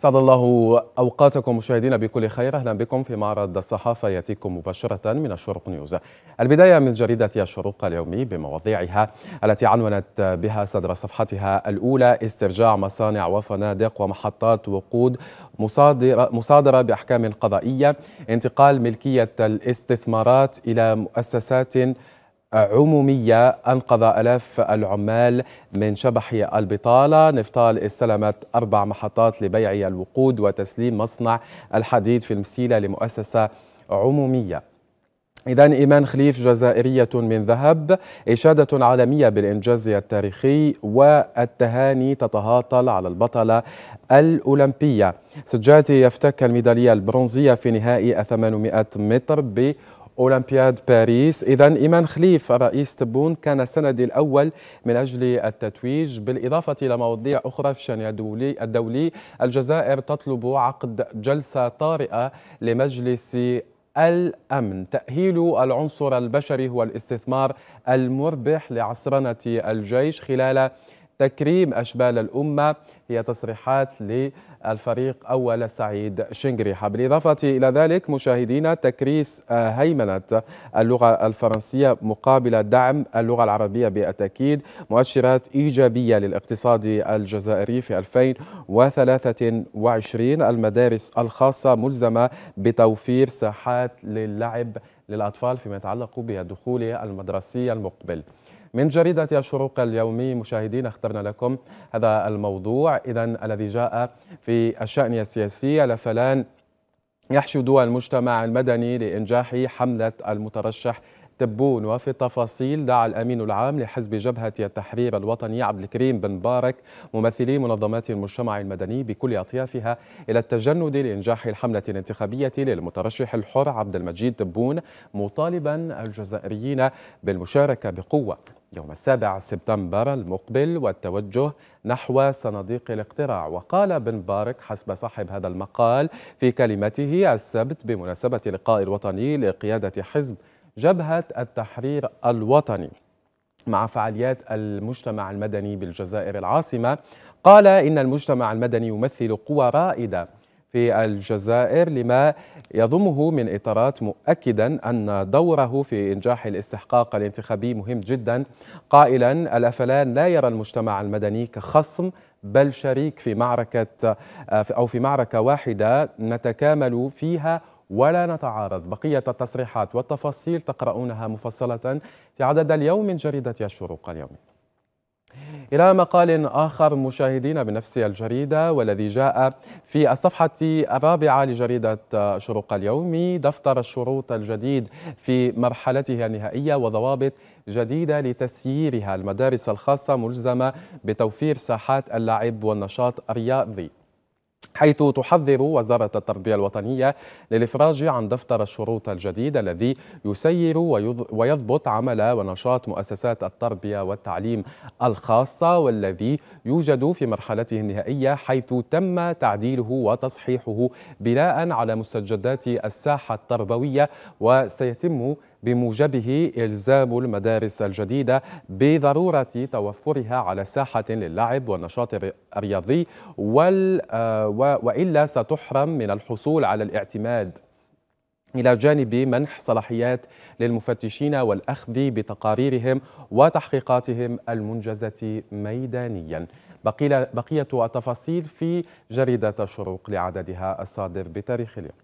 سعد الله أوقاتكم مشاهدينا بكل خير أهلا بكم في معرض الصحافة يأتيكم مباشرة من الشرق نيوز البداية من جريدة الشروق اليومي بمواضيعها التي عنونت بها صدر صفحتها الأولى استرجاع مصانع وفنادق ومحطات وقود مصادرة, مصادرة بأحكام قضائية انتقال ملكية الاستثمارات إلى مؤسسات عمومية أنقذ ألاف العمال من شبح البطالة نفطال استلمت أربع محطات لبيع الوقود وتسليم مصنع الحديد في المسيلة لمؤسسة عمومية إذا إيمان خليف جزائرية من ذهب إشادة عالمية بالإنجاز التاريخي والتهاني تتهاطل على البطلة الأولمبية سجاتي يفتك الميدالية البرونزية في نهائي 800 متر ب أولمبياد باريس إذا إيمان خليف رئيس تبون كان السند الأول من أجل التتويج بالإضافة إلى مواضيع أخرى في الشأن الدولي, الدولي الجزائر تطلب عقد جلسة طارئة لمجلس الأمن تأهيل العنصر البشري هو الاستثمار المربح لعصرنة الجيش خلال تكريم أشبال الأمة هي تصريحات لي الفريق أول سعيد شنجريحة بالإضافة إلى ذلك مشاهدين تكريس آه، هيمنة اللغة الفرنسية مقابل دعم اللغة العربية بالتأكيد مؤشرات إيجابية للاقتصاد الجزائري في 2023 المدارس الخاصة ملزمة بتوفير ساحات للعب للأطفال فيما يتعلق بالدخول المدرسي المقبل من جريدة الشروق اليومي مشاهدين اخترنا لكم هذا الموضوع إذا الذي جاء في الشأن السياسي لفلان يحشد المجتمع المدني لإنجاح حملة المترشح تبون وفي التفاصيل دعا الأمين العام لحزب جبهة التحرير الوطني عبد الكريم بن مبارك ممثلي منظمات المجتمع المدني بكل أطيافها إلى التجند لإنجاح الحملة الانتخابية للمترشح الحر عبد المجيد تبون مطالبا الجزائريين بالمشاركة بقوة يوم السابع سبتمبر المقبل والتوجه نحو صناديق الاقتراع وقال بن بارك حسب صاحب هذا المقال في كلمته السبت بمناسبة لقاء الوطني لقيادة حزب جبهة التحرير الوطني مع فعاليات المجتمع المدني بالجزائر العاصمة قال إن المجتمع المدني يمثل قوى رائدة في الجزائر لما يضمه من إطارات مؤكدا أن دوره في إنجاح الاستحقاق الانتخابي مهم جدا قائلا الأفلان لا يرى المجتمع المدني كخصم بل شريك في معركة آه، أو في معركة واحدة نتكامل فيها ولا نتعارض بقية التصريحات والتفاصيل تقرؤونها مفصلة في عدد اليوم من جريدة الشروق اليومي إلى مقال آخر مشاهدين بنفس الجريدة والذي جاء في الصفحة الرابعة لجريدة شروق اليومي دفتر الشروط الجديد في مرحلته النهائية وضوابط جديدة لتسييرها المدارس الخاصة ملزمة بتوفير ساحات اللعب والنشاط الرياضي حيث تحذر وزارة التربية الوطنية للإفراج عن دفتر الشروط الجديد الذي يسير ويضبط عمل ونشاط مؤسسات التربية والتعليم الخاصة والذي يوجد في مرحلته النهائية حيث تم تعديله وتصحيحه بناء على مستجدات الساحة التربوية وسيتم بموجبه إلزام المدارس الجديدة بضرورة توفرها على ساحة للعب والنشاط الرياضي وال آه، وإلا ستحرم من الحصول على الاعتماد إلى جانب منح صلاحيات للمفتشين والأخذ بتقاريرهم وتحقيقاتهم المنجزة ميدانياً بقية التفاصيل في جريدة الشروق لعددها الصادر بتاريخ اليوم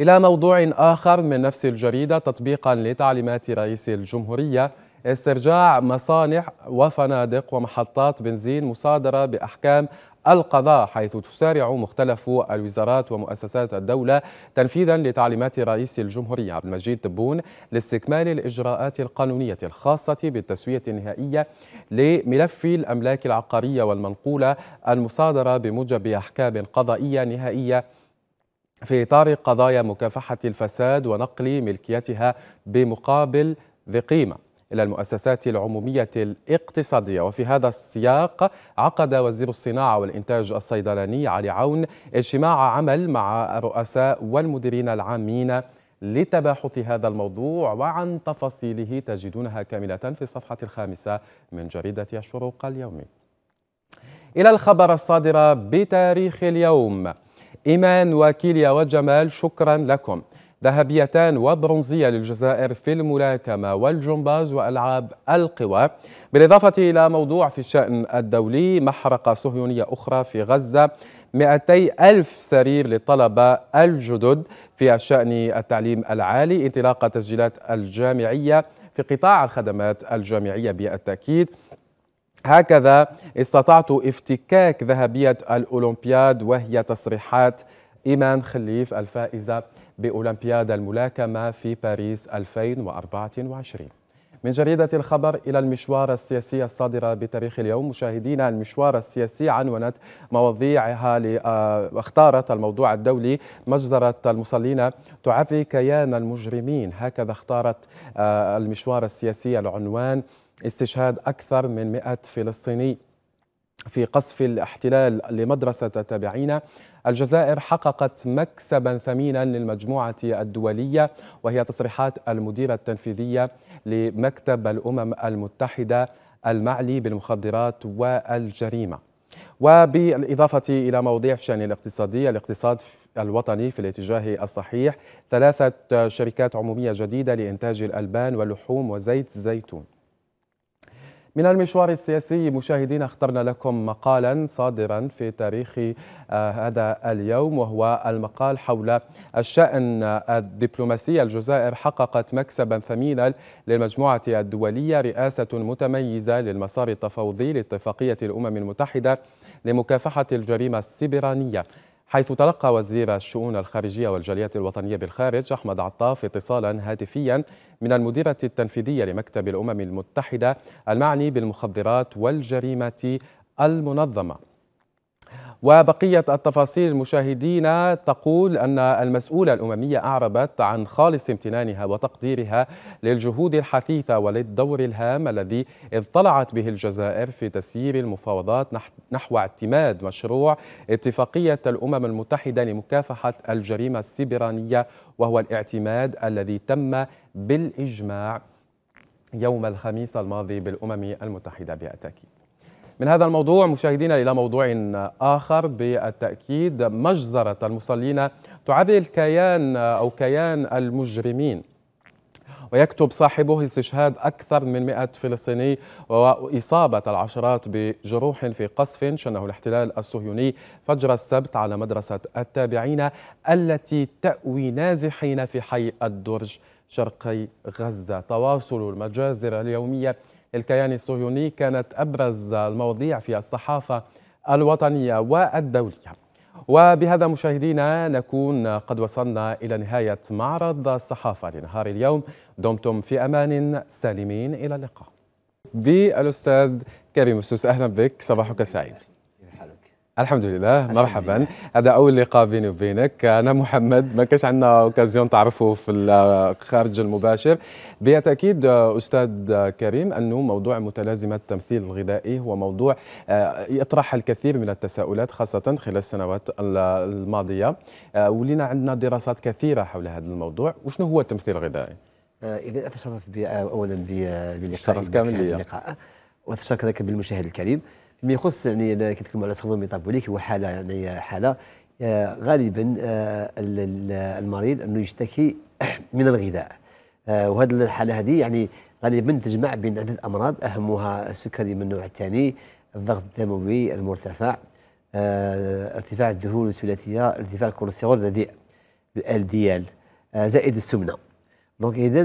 إلى موضوع آخر من نفس الجريدة تطبيقا لتعليمات رئيس الجمهورية استرجاع مصانع وفنادق ومحطات بنزين مصادرة بأحكام القضاء حيث تسارع مختلف الوزارات ومؤسسات الدولة تنفيذا لتعليمات رئيس الجمهورية عبد المجيد تبون لاستكمال الإجراءات القانونية الخاصة بالتسوية النهائية لملف الأملاك العقارية والمنقولة المصادرة بموجب أحكام قضائية نهائية في إطار قضايا مكافحة الفساد ونقل ملكيتها بمقابل ذي قيمة إلى المؤسسات العمومية الاقتصادية وفي هذا السياق عقد وزير الصناعة والإنتاج الصيدلاني علي عون اجتماع عمل مع الرؤساء والمديرين العامين لتباحث هذا الموضوع وعن تفاصيله تجدونها كاملة في الصفحة الخامسة من جريدة الشروق اليومي إلى الخبر الصادر بتاريخ اليوم إيمان وكيليا وجمال شكرا لكم ذهبيتان وبرونزية للجزائر في الملاكمة والجمباز وألعاب القوى بالإضافة إلى موضوع في الشأن الدولي محرقة صهيونية أخرى في غزة 200 ألف سرير للطلبة الجدد في الشأن التعليم العالي انطلاق تسجيلات الجامعية في قطاع الخدمات الجامعية بالتأكيد هكذا استطعت افتكاك ذهبية الأولمبياد وهي تصريحات إيمان خليف الفائزة بأولمبياد الملاكمة في باريس 2024 من جريدة الخبر إلى المشوار السياسي الصادرة بتاريخ اليوم مشاهدينا المشوار السياسي عنونت مواضيعها آه، اختارت الموضوع الدولي مجزرة المصلين تعفي كيان المجرمين هكذا اختارت آه، المشوار السياسي العنوان استشهاد أكثر من 100 فلسطيني في قصف الاحتلال لمدرسة التابعين الجزائر حققت مكسبا ثمينا للمجموعة الدولية وهي تصريحات المديرة التنفيذية لمكتب الأمم المتحدة المعلي بالمخدرات والجريمة وبالإضافة إلى مواضيع في شأن الاقتصادية الاقتصاد الوطني في الاتجاه الصحيح ثلاثة شركات عمومية جديدة لإنتاج الألبان واللحوم وزيت الزيتون من المشوار السياسي مشاهدينا اخترنا لكم مقالا صادرا في تاريخ آه، هذا اليوم وهو المقال حول الشأن الدبلوماسي الجزائر حققت مكسبا ثمينا للمجموعة الدولية رئاسة متميزة للمسار التفاوضي لاتفاقية الأمم المتحدة لمكافحة الجريمة السبرانية حيث تلقى وزير الشؤون الخارجية والجاليات الوطنية بالخارج أحمد عطاف اتصالا هاتفيا من المديرة التنفيذية لمكتب الأمم المتحدة المعني بالمخدرات والجريمة المنظمة وبقية التفاصيل مشاهدينا تقول أن المسؤولة الأممية أعربت عن خالص امتنانها وتقديرها للجهود الحثيثة وللدور الهام الذي اضطلعت به الجزائر في تسيير المفاوضات نحو اعتماد مشروع اتفاقية الأمم المتحدة لمكافحة الجريمة السبرانية وهو الاعتماد الذي تم بالإجماع يوم الخميس الماضي بالأمم المتحدة بالتأكيد من هذا الموضوع مشاهدينا إلى موضوع آخر بالتأكيد مجزرة المصلين تعادل الكيان أو كيان المجرمين ويكتب صاحبه استشهاد أكثر من 100 فلسطيني وإصابة العشرات بجروح في قصف شنه الاحتلال الصهيوني فجر السبت على مدرسة التابعين التي تأوي نازحين في حي الدرج شرقي غزة تواصل المجازر اليومية الكيان الصهيوني كانت أبرز المواضيع في الصحافة الوطنية والدولية وبهذا مشاهدينا نكون قد وصلنا إلى نهاية معرض الصحافة لنهار اليوم دمتم في أمان سالمين إلى اللقاء بالأستاذ كريم السوس أهلا بك صباحك سعيد الحمد لله الحمد مرحبا لله. هذا اول لقاء بيني وبينك انا محمد ما كانش عندنا اوكازيون تعرفه في الخارج المباشر بالتاكيد استاذ كريم انه موضوع متلازمه التمثيل الغذائي هو موضوع آه، يطرح الكثير من التساؤلات خاصه خلال السنوات الماضيه آه، ولينا عندنا دراسات كثيره حول هذا الموضوع وشنو هو التمثيل الغذائي آه، اذا اتشرف اولا باللقاء شرف كامل اللقاء واتشكرك بالمشاهد الكريم فيما يخص يعني كنتكلم على سندروم ميتابوليك هو حاله يعني حاله آه، غالبا آه، المريض انه يشتكي من الغذاء آه، وهذه الحاله هذه يعني غالبا تجمع بين عده امراض اهمها السكري من النوع الثاني الضغط الدموي المرتفع ارتفاع الدهون الثلاثيه ارتفاع الكوليسترول الرديء ال دي ال زائد السمنه دونك اذا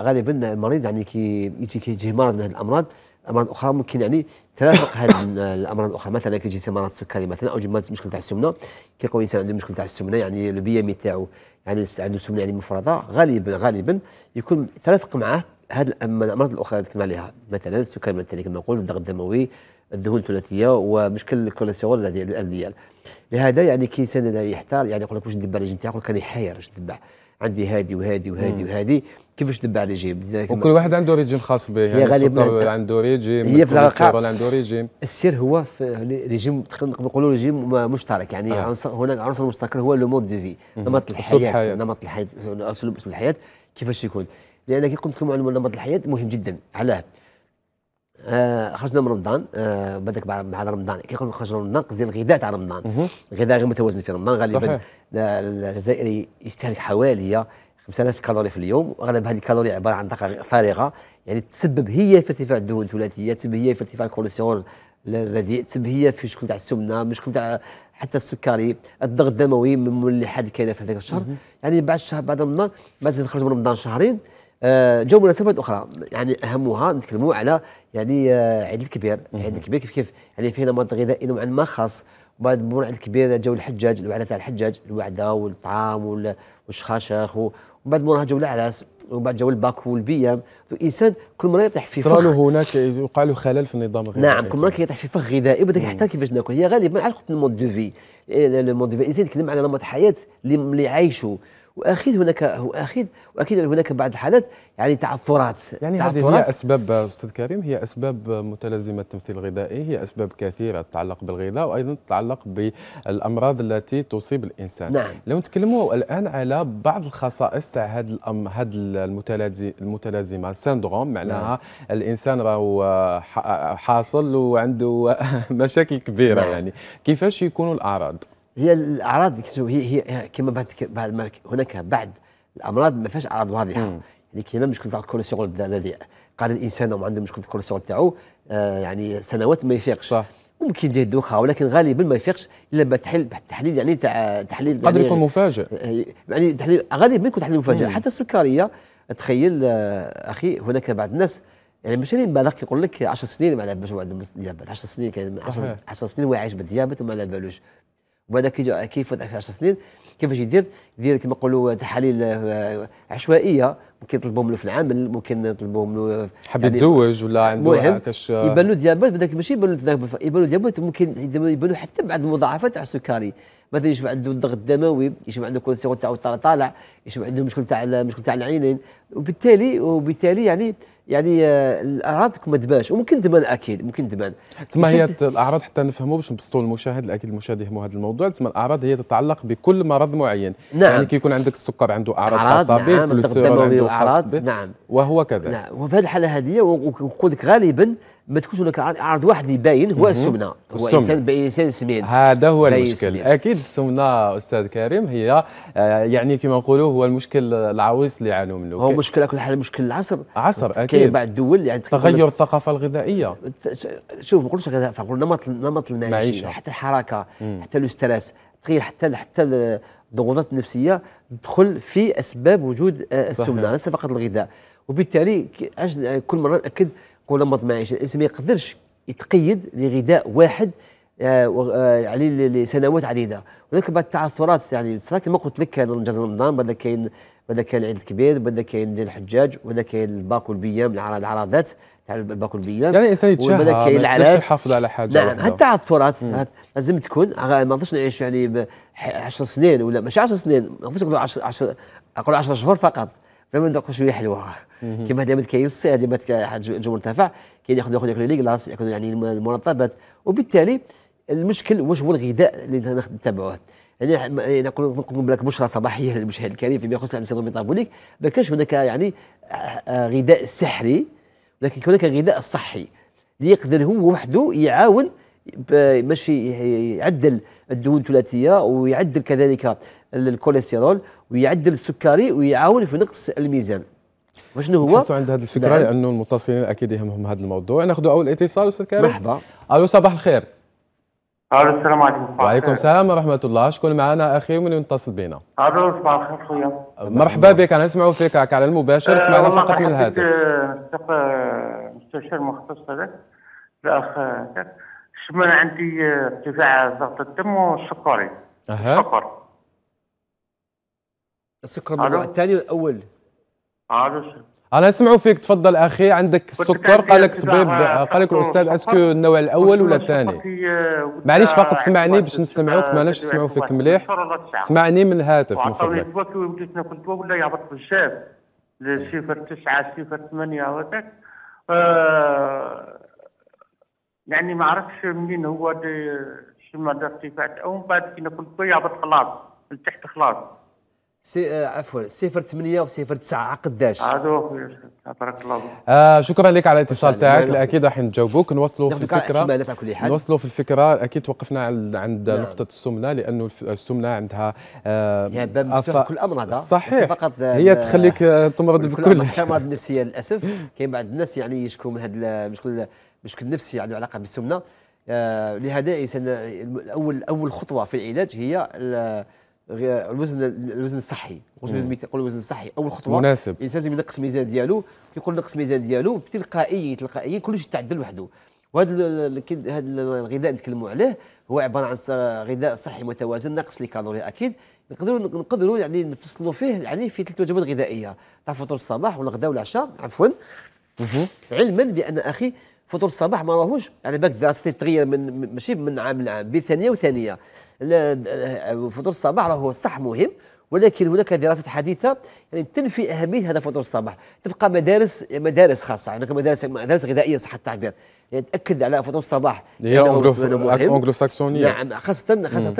غالبا المريض يعني كي يجي كيجيه مرض من هذه الامراض امراض اخرى ممكن يعني ترافق هذه الامراض الاخرى مثلا كيجي شي مرض السكري مثلا او مشكل تاع السمنه كيلقاو الانسان عنده مشكل تاع السمنه يعني لو بي ام تاعو يعني عنده سمنه يعني مفرطه غالبا غالبا يكون ترافق معه هذه الامراض الاخرى اللي تكلم عليها مثلا السكري مثلا كما نقول الضغط الدموي الدهون الثلاثيه ومشكل الكوليسترول الذي لهذا يعني كي الانسان يحتار يعني يقول لك واش ندبر الرجم تاعو يقول لك انا حاير واش ندبر عندي هادي وهادي وهادي وهادي كيفاش تبع على ريجيم وكل واحد عنده ريجيم خاص به يعني غالبا عنده ريجيم هي في الواقع عنده ريجيم السر هو في ريجيم نقدر نقولوا ريجيم مشترك يعني آه. عنصر هناك عنصر مشترك هو لو مود دو في نمط الحياه نمط الحياه اسلوب الحياه كيفاش يكون لان كي قلت لكم على نمط الحياه مهم جدا علاه آه خرجنا من رمضان آه بدك بعد رمضان كي قلنا خرجنا من رمضان قصدي الغذاء تاع رمضان الغذاء غير متوازن في رمضان غالبا الجزائري يستهلك حوالي بثلاث كالوري في اليوم اغلب هذه الكالوري عباره عن طاقه فارغه يعني تسبب هي في ارتفاع الدهون الثلاثيه تسبب هي في ارتفاع الكوليسترول الرديء تسبب هي في مشكل تاع السمنه مشكل تاع حتى السكري الضغط الدموي من اللي حد كاين في هذاك الشهر يعني بعد شهر بعد رمضان بعد نخرج من رمضان شهرين آه، جو مناسبات اخرى يعني اهمها نتكلموا على يعني آه، عيد الكبير عيد الكبير كيف كيف يعني فيه نمط غذائي نوعا ما خاص بعد مرور عيد الكبير جو الحجاج الوعده تاع الحجاج الوعده والطعام والشخاشخ وبعد موراها جو العلاس وبعد جو الباك والبيام الانسان كل مره يطيح في فخ هناك يقال خلل في النظام الغذائي نعم كل مره كيطيح في فخ غذائي بدك يحتار كيفاش ناكل هي غالبا على المود دو في إيه، المود دو في الانسان يتكلم على نمط حياه اللي عايشه واكيد هناك واكيد واكيد هناك بعض الحالات يعني تعثرات يعني تعثرات هذه هي اسباب استاذ كريم هي اسباب متلازمه التمثيل الغذائي هي اسباب كثيره تتعلق بالغذاء وايضا تتعلق بالامراض التي تصيب الانسان نعم. لو نتكلموا الان على بعض الخصائص تاع هذا الأم هذا المتلازمه سندروم معناها نعم. الانسان راهو حاصل وعنده مشاكل كبيره نعم. يعني كيفاش يكونوا الاعراض هي الاعراض هي هي كما بعد بعد ما هناك بعد الامراض ما فيهاش اعراض واضحه يعني كيما مشكل تاع الكوليسترول الذي قال الانسان او عنده مشكل الكوليسترول تاعو آه يعني سنوات ما يفيقش صح ممكن تجي الدوخه ولكن غالبا ما يفيقش الا بتحليل يعني تحليل يعني تاع تحليل قد يكون مفاجئ آه، آه، يعني تحليل غالبا يكون تحليل مفاجئ حتى السكريه آه، تخيل اخي هناك بعض الناس يعني مش اللي بالغ يقول لك 10 سنين ما على بالوش واحد 10 سنين كان 10 سنين, وعايش واعيش بالديابت وما على بالوش وبعد كي كيفوت 10 سنين كيفاش يدير يدير كما نقولوا تحاليل آه، عشوائيه ممكن نطلبوهم له في العمل ممكن نطلبوهم له حب يعني يتزوج ولا عنده كاش يبان له ديابات بداك ماشي يبان له يبان له ديابات ممكن يبان له حتى بعد المضاعفات تاع السكري مثلا يشوف عنده الضغط الدموي يشوف عنده كوليسترول تاعو طالع يشوف عنده مشكل تاع مشكل تاع العينين وبالتالي وبالتالي يعني يعني آه، الاعراض ما تبانش وممكن تبان اكيد ممكن تبان تسمى هي الاعراض حتى نفهموا باش نبسطوا المشاهد اكيد المشاهد يهموا هذا الموضوع تسمى الاعراض هي تتعلق بكل مرض معين يعني نعم. يعني كي يكون عندك السكر عنده اعراض خاصه به نعم، الكوليسترول عنده الاعراض نعم وهو كذا نعم وفي هذه الحاله هذه وقلت لك غالبا ما تكونش هناك عرض واحد اللي باين هو السمنه هو انسان انسان سمين هذا هو المشكل سمين. اكيد السمنه استاذ كريم هي آه، يعني كما نقولوا هو المشكل العويص اللي يعانوا منه هو مشكل كل حال مشكل العصر عصر اكيد كاين بعض الدول يعني تغير الثقافه الغذائيه شوف ما نقولش فنقول نمط نمط المعيشه حتى الحركه مم. حتى لو ستريس تغير حتى حتى ضغوطات نفسيه تدخل في اسباب وجود آه، السمنه ليس فقط الغذاء وبالتالي آه، كل مره ناكد قول نمط معيشه الانسان ما يقدرش يتقيد لغذاء واحد عليه آه، يعني لسنوات عديده هناك بعض التعثرات يعني كما قلت لك انجاز رمضان بعد كاين بعد كاين العيد الكبير بعد كاين الحجاج بعد كاين الباك والبيام العراضات تعال باكل بيا يعني انسان يتشهى يحافظ على حاجه نعم وحدة. حتى على التراث لازم تكون ما نقدرش نعيش يعني 10 سنين ولا ماشي 10 سنين ما نقدرش نقول 10 10 10 شهور فقط فريمون ندوقوا شويه حلوه كما دائما كاين الصيد دائما الجو مرتفع كاين ياخذ ياخذ لي كلاس ياخذ يعني المرطبات وبالتالي المشكل واش هو الغذاء اللي نتبعوه يعني, يعني نقول نقول لك بشرى صباحيه للمشاهد الكريم فيما يخص الانسان الميتابوليك ما كانش هناك يعني آه، آه، غذاء سحري لكن هناك غذاء صحي يقدر هو وحده يعاون باش يعدل الدهون الثلاثيه ويعدل كذلك الكوليسترول ويعدل السكري ويعاون في نقص الميزان وشنو هو؟ نحسوا عند هذه الفكره نعم. لانه المتصلين اكيد يهمهم هذا الموضوع ناخذ اول اتصال استاذ كريم مرحبا الو صباح الخير الو السلام عليكم وعليكم السلام ورحمة الله شكون معنا أخي ومن يتصل بنا؟ الو صباح الخير خويا مرحبا بك أنا نسمعوا فيك على المباشر سمعنا فقط من الهاتف مستشار مختص هذاك الأخ شمال عندي ارتفاع ضغط الدم والسكري أها السكر السكر الثاني الأول الو انا نسمعوا فيك تفضل اخي عندك السكر قال لك طبيب قال لك الاستاذ اسكو النوع الاول ولا الثاني معليش فقط سمعني باش نسمعوك ما علاش نسمعوا فيك مليح سمعني من الهاتف من فضلك وليت ناكل دواء ولا يهبط بزاف صفر تسعة صفر ثمانية هذاك آه، يعني ما عرفتش منين هو شنو مدى ارتفاع من بعد كي ناكل يعبط يهبط خلاص تحت خلاص سي آه، عفوا 08 و09 عقد داش بارك الله آه شكرا لك على الاتصال نعم، تاعك نعم. اكيد راح نجاوبوك نوصلوا في الفكره نوصلوا في الفكره اكيد توقفنا عند نعم. نقطه السمنه لانه السمنه عندها آه باب أف... كل امر هذا صحيح فقط هي تخليك آه، تمرض بكل الامراض النفسيه للاسف كاين بعض الناس يعني يشكو من هذا المشكل المشكل النفسي عنده علاقه بالسمنه آه لهذا الانسان اول اول خطوه في العلاج هي الوزن الوزن الصحي واش لازم يقول الوزن الصحي اول خطوه مناسب الانسان لازم ينقص الميزان ديالو كيقول نقص الميزان ديالو تلقائيا تلقائيا كلشي تعدل وحده وهذا هذا الغذاء نتكلموا عليه هو عباره عن غذاء صحي متوازن ناقص لي كالوري اكيد نقدروا نقدروا يعني نفصلوا فيه يعني في ثلاث وجبات غذائيه تاع فطور الصباح والغداء والعشاء عفوا علما بان اخي فطور الصباح ما راهوش على يعني بالك الدراسه تتغير من ماشي من عام لعام بين ثانيه وثانيه فطور الصباح راهو صح مهم ولكن هناك دراسات حديثه يعني تنفي اهميه هذا فطور الصباح تبقى مدارس مدارس خاصه يعني هناك مدارس مدارس غذائيه صح التعبير يعني تاكد على فطور الصباح هي انجلو ساكسونيه نعم خاصه خاصه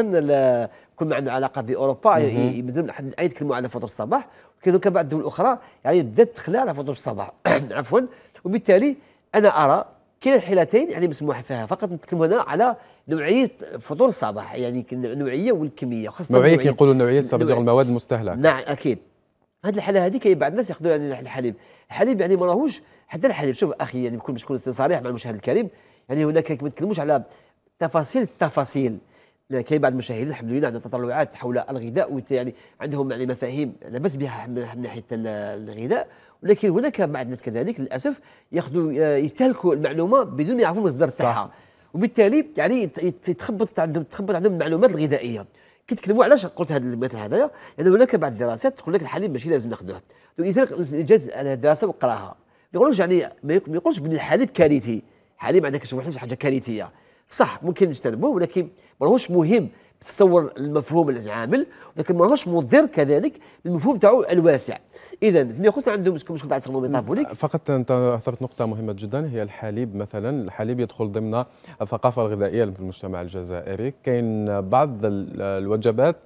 كل ما عنده علاقه باوروبا مازال حد الان يتكلموا على فطور الصباح ولكن هناك بعض الدول الاخرى يعني بدات تخلى على فطور الصباح عفوا وبالتالي انا ارى كلا الحالتين يعني مسموح فيها فقط نتكلم هنا على نوعيه فطور الصباح يعني النوعيه والكميه خاصه نوعيه كيقولوا نوعيه صافي المواد المستهلكه نعم اكيد هذه الحاله هذه كاين بعض الناس ياخذوا يعني الحليب الحليب يعني ما راهوش حتى الحليب شوف اخي يعني بكل باش صريح مع المشاهد الكريم يعني هناك ما نتكلموش على تفاصيل التفاصيل يعني كاين بعض المشاهدين الحمد لله عندهم تطلعات حول الغذاء يعني عندهم يعني مفاهيم لا باس بها من ناحيه الغذاء ولكن هناك بعض الناس كذلك للاسف ياخذوا آه، يستهلكوا المعلومه بدون ما يعرفوا المصدر تاعها وبالتالي يعني تخبط عندهم تخبط عندهم المعلومات الغذائيه كي تكلموا علاش قلت هذا المثل هذا لان يعني هناك بعض الدراسات تقول لك الحليب ماشي لازم ناخذوه الانسان جات على الدراسه وقراها ما يقولوش يعني ما يقولش بان الحليب كارثي حليب عندك شي حاجه كارثيه صح ممكن نجتنبوه ولكن ماهوش مهم تصور المفهوم العامل ولكن ماهوش مضر كذلك المفهوم تاعو الواسع اذا فيما يخص عندهم مشكل تاع السيرمو ميتابوليك فقط انت اثرت نقطه مهمه جدا هي الحليب مثلا الحليب يدخل ضمن الثقافه الغذائيه في المجتمع الجزائري كاين بعض الوجبات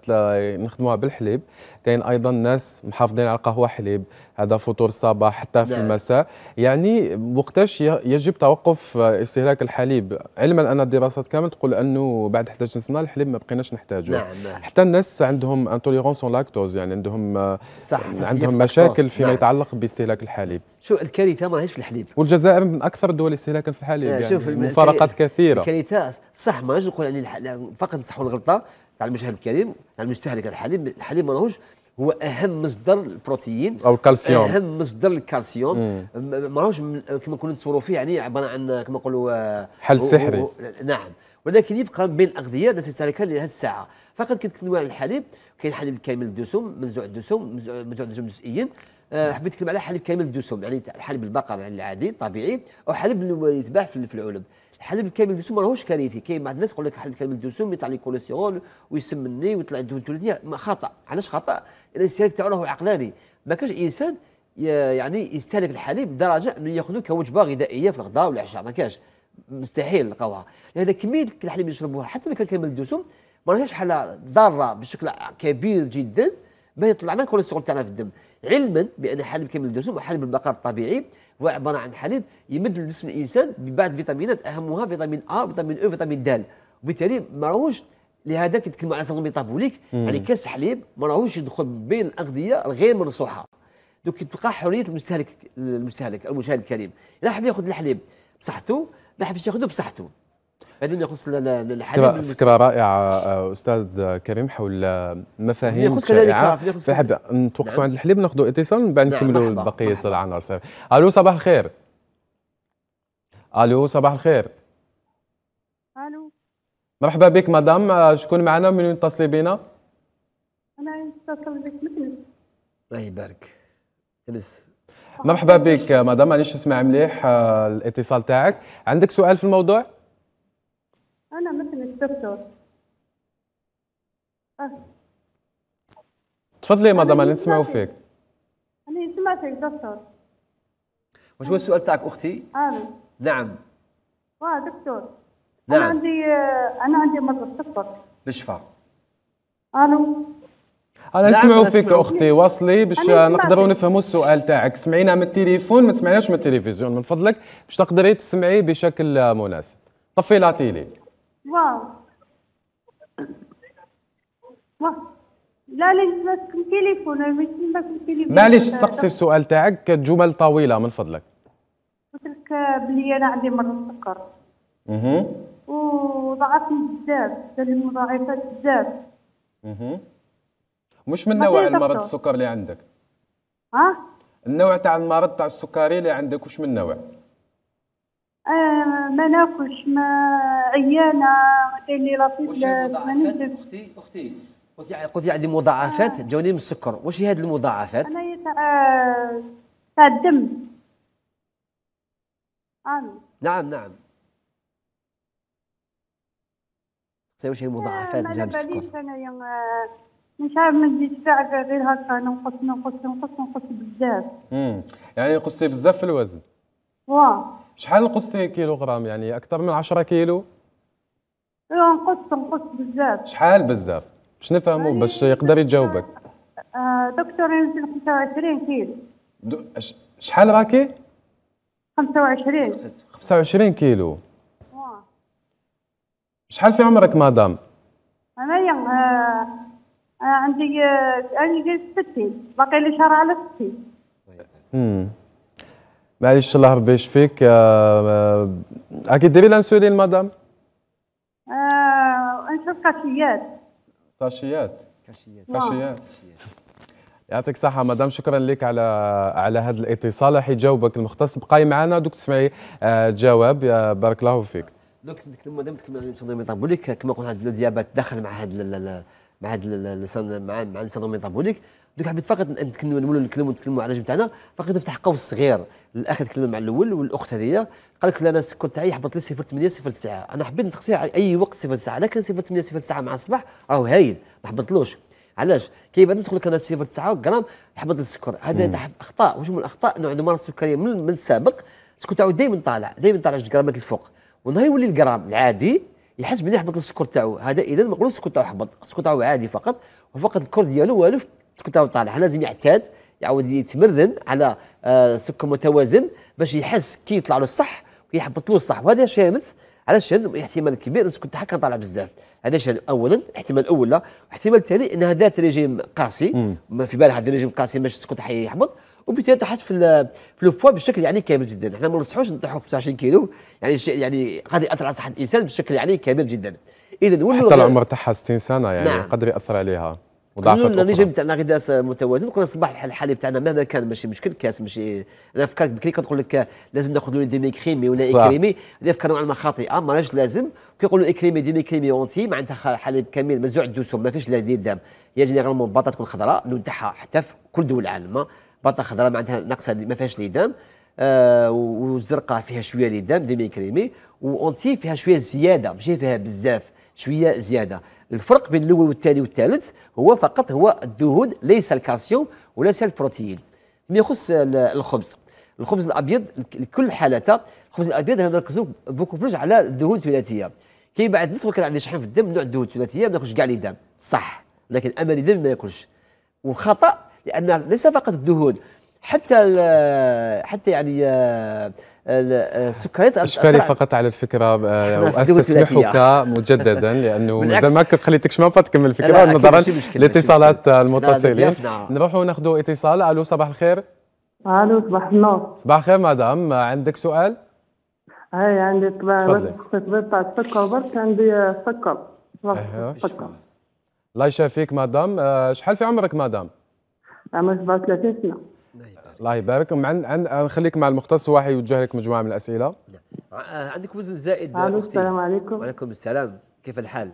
نخدموها بالحليب كاين ايضا ناس محافظين على القهوه حليب هذا فطور الصباح حتى في نعم. المساء يعني وقتاش يجب توقف استهلاك الحليب علما ان الدراسات كامل تقول انه بعد 11 سنه الحليب ما بقيناش نحتاجه نعم. نعم. حتى الناس عندهم انتوليرونس لاكتوز يعني عندهم صح عندهم مشاكل فيما نعم. يتعلق باستهلاك الحليب شو الكارثه ماهيش في الحليب والجزائر من اكثر الدول استهلاكا في الحليب آه، يعني شوف مفارقات كثيره الكارثه صح ما نقول يعني فقط صح الغلطه تاع المشاهد الكريم تاع المستهلك الحليب الحليب ماهوش هو اهم مصدر البروتين او الكالسيوم اهم مصدر الكالسيوم ماهوش كما كنا نتصوروا فيه يعني عباره عن كما نقولوا آه، حل سحري نعم ولكن يبقى بين الاغذيه التي تستهلكها لهذه الساعه فقط كنت تكلموا على الحليب كاين حليب كامل الدسم منزوع الدسم منزوع الدسم جزئيا آه، حبيت نتكلم على حليب كامل الدسم يعني حليب البقر يعني العادي الطبيعي او حليب اللي يتباع في العلب الحليب الكامل الدسم ماهوش كارثي كاين بعض الناس يقول لك الحليب الكامل الدسم يطلع لي كوليسترول ويسمني ويطلع الدهون الثلاثيه خطا علاش خطا لان الاستهلاك تاعو راهو عقلاني ما كانش انسان يعني يستهلك الحليب لدرجه انه ياخذه كوجبه غذائيه في الغداء والعشاء ما كانش مستحيل نلقاوها لهذا كميه الحليب اللي يشربوها حتى لو كان كامل الدسم ما راهيش حالة ضارة بشكل كبير جدا باه يطلع لنا الكوليسترول تاعنا في الدم علما بان حليب كامل الدسم وحليب البقر الطبيعي هو عباره عن حليب يمد لجسم الانسان ببعض الفيتامينات اهمها فيتامين ا فيتامين او فيتامين د وبالتالي ما راهوش لهذا كيتكلموا على سندروم ميتابوليك يعني كاس حليب ما راهوش يدخل بين الاغذيه الغير مرصوحه دوك تبقى حريه المستهلك المستهلك او المشاهد الكريم اذا حب ياخذ الحليب بصحته ما حبش ياخذه بصحته بعدين يخص الحلال فكره رائعه آه، استاذ كريم حول آه، مفاهيم شائعه فحب نتوقفوا عند نعم. الحليب ناخذوا اتصال من بعد نعم، نكملوا بقيه العناصر الو صباح الخير الو صباح الخير الو مرحبا بك مدام آه، شكون معنا من وين اتصلي بنا؟ انا اتصل بك الله يبارك جلس مرحبا بك مدام مانيش اسمع مليح الاتصال تاعك عندك سؤال في الموضوع؟ الدكتور اه تفضلي مدام اللي نسمعوا فيك انا سمعتك دكتور واش هو السؤال تاعك اختي؟ امين آه. نعم واه دكتور نعم آه، انا عندي انا عندي مرض السكر بالشفاء الو انا نعم، نسمعوا فيك اختي واصلي باش نقدروا نفهموا السؤال تاعك سمعينا من التليفون ما سمعناش من التلفزيون من فضلك باش تقدري تسمعي بشكل مناسب طفي لا تيلي واو لا لازمكم تليفون لازمكم تليفون معليش سقسي السؤال تاعك جمل طويله من فضلك قلت لك بلي انا عندي مرض السكر اها وضعفني بزاف دار مضاعفات بزاف اها مش من نوع المرض السكر اللي عندك ها النوع تاع المرض تاع السكري اللي عندك وش من نوع؟ آه، ما ناكلش ما عيانه كاين اللي لطيف اختي اختي قلت قلت عندي مضاعفات آه. جاوني من السكر واش هي هذه المضاعفات؟ انا آه، تاع الدم نعم نعم سي واش هي المضاعفات جا من السكر؟ انا مش عارف ما نديش غير هكا ننقص ننقص ننقص ننقص بزاف. امم يعني نقصتي بزاف في الوزن. واه شحال نقصتي كيلو غرام يعني اكثر من 10 كيلو ايوه نقص نقص بزاف شحال بزاف باش نفهموا يعني باش يقدر يتجاوبك آه، دكتور ينزل 25 كيلو شحال راكي 25 25 كيلو شحال في عمرك مدام انا آه،, آه عندي آه، انا عندي 60 باقي لي شهر على 60 امم معليش الله ربي يشفيك اكيد ديري الانسولين مدام آه كاشيات كاشيات كاشيات كاشيات يعطيك الصحة مدام شكرا لك على على هذا الاتصال راح يجاوبك المختص بقاي معنا دوك تسمعي الجواب آه بارك الله فيك دوك مدام الانسولين ميتابوليك كما قلنا هذا الديابات داخل مع هذا مع هذا مع مع ميتابوليك دوك حبيت فقط نتكلموا نقولوا نتكلموا نتكلموا على النجم تاعنا فقط نفتح قوس صغير الاخ تكلم مع الاول والاخت هذيا قال لك انا السكر تاعي يحبط لي 08 0 9 انا حبيت نسقسيه على اي وقت 0 9 لكن 08 0 9 مع الصباح راهو هايل ما حبطلوش علاش كي بعد تقول لك انا 0.9 غرام يحبط السكر هذا اخطاء واش من الاخطاء انه عنده مرض السكريه من, من السابق السكر تاعو دائما طالع دائما طالع جوج غرامات الفوق ونهار يولي الجرام العادي يحس بلي يحبط السكر تاعو هذا اذا ما نقولوش السكر تاعو حبط السكر تاعو عادي فقط وفقط الكور ديالو والو سكر طالع لازم يعتاد يعاود يتمرن على آه، سكر متوازن باش يحس كي يطلع له الصح ويحبط له الصح وهذا شامث علاش هذا احتمال كبير السكر تاعها طالع بزاف هذا شان اولا الاحتمال الاول الاحتمال الثاني ان هذا ريجيم قاسي ما في بالها هذا ريجيم قاسي باش سكوت تاعها يحبط وبالتالي طاحت في في لو بوا بشكل يعني كامل جدا احنا ما ننصحوش نطيحوا في 25 كيلو يعني يعني قد ياثر على صحه الانسان بشكل يعني كبير جدا اذا حتى العمر تاعها 60 سنه يعني نعم. قدر ياثر عليها وضعفت اخرى النجم نتاع غذاء متوازن كنا الحال الحالي تاعنا مهما كان ماشي مشكل كاس ماشي انا فكرت بكري كنقول لك لازم ناخذ ديمي كريمي ولا اكريمي هذه افكار نوعا ما خاطئه ما راهش لازم كيقولوا اكريمي ديمي كريمي اونتي معناتها حليب كامل مزوع الدسوم ما فيش لا دير دام هي جينيرالمون بطاطا تكون خضراء اللون تاعها حتى في كل دول العالم بطاطا خضراء معناتها ناقصه ما فيهاش ليدام آه والزرقاء فيها شويه ليدام ديمي كريمي وانتي فيها شويه زياده ماشي فيها بزاف شويه زياده الفرق بين الاول والثاني والثالث هو فقط هو الدهون ليس الكالسيوم وليس البروتين ما يخص الخبز الخبز الابيض لكل حالته الخبز الابيض نركزوا بوكو بلوس على الدهون الثلاثيه كاين بعض الناس كان عندي شحن في الدم نوع الدهون الثلاثيه ما ياكلش كاع لي دم صح لكن امل الدم ما ياكلش والخطا لان ليس فقط الدهون حتى حتى يعني آه، السكريات آه، اشكري فقط على الفكره آه، واستسمحك مجددا لانه مازال ما خليتكش ما تكمل الفكره نظرا لاتصالات المتصلين نعم. نروحوا ناخذوا اتصال الو صباح الخير الو صباح النور صباح الخير مدام عندك سؤال؟ اي عندي طبيب السكر برك عندي سكر سكر الله يشافيك مدام شحال في عمرك مدام؟ عمري 37 سنه الله يبارك عن عن نخليك مع المختص هو يوجه لك مجموعه من الاسئله نعم. عندك وزن زائد اختي السلام عليكم وعليكم السلام كيف الحال؟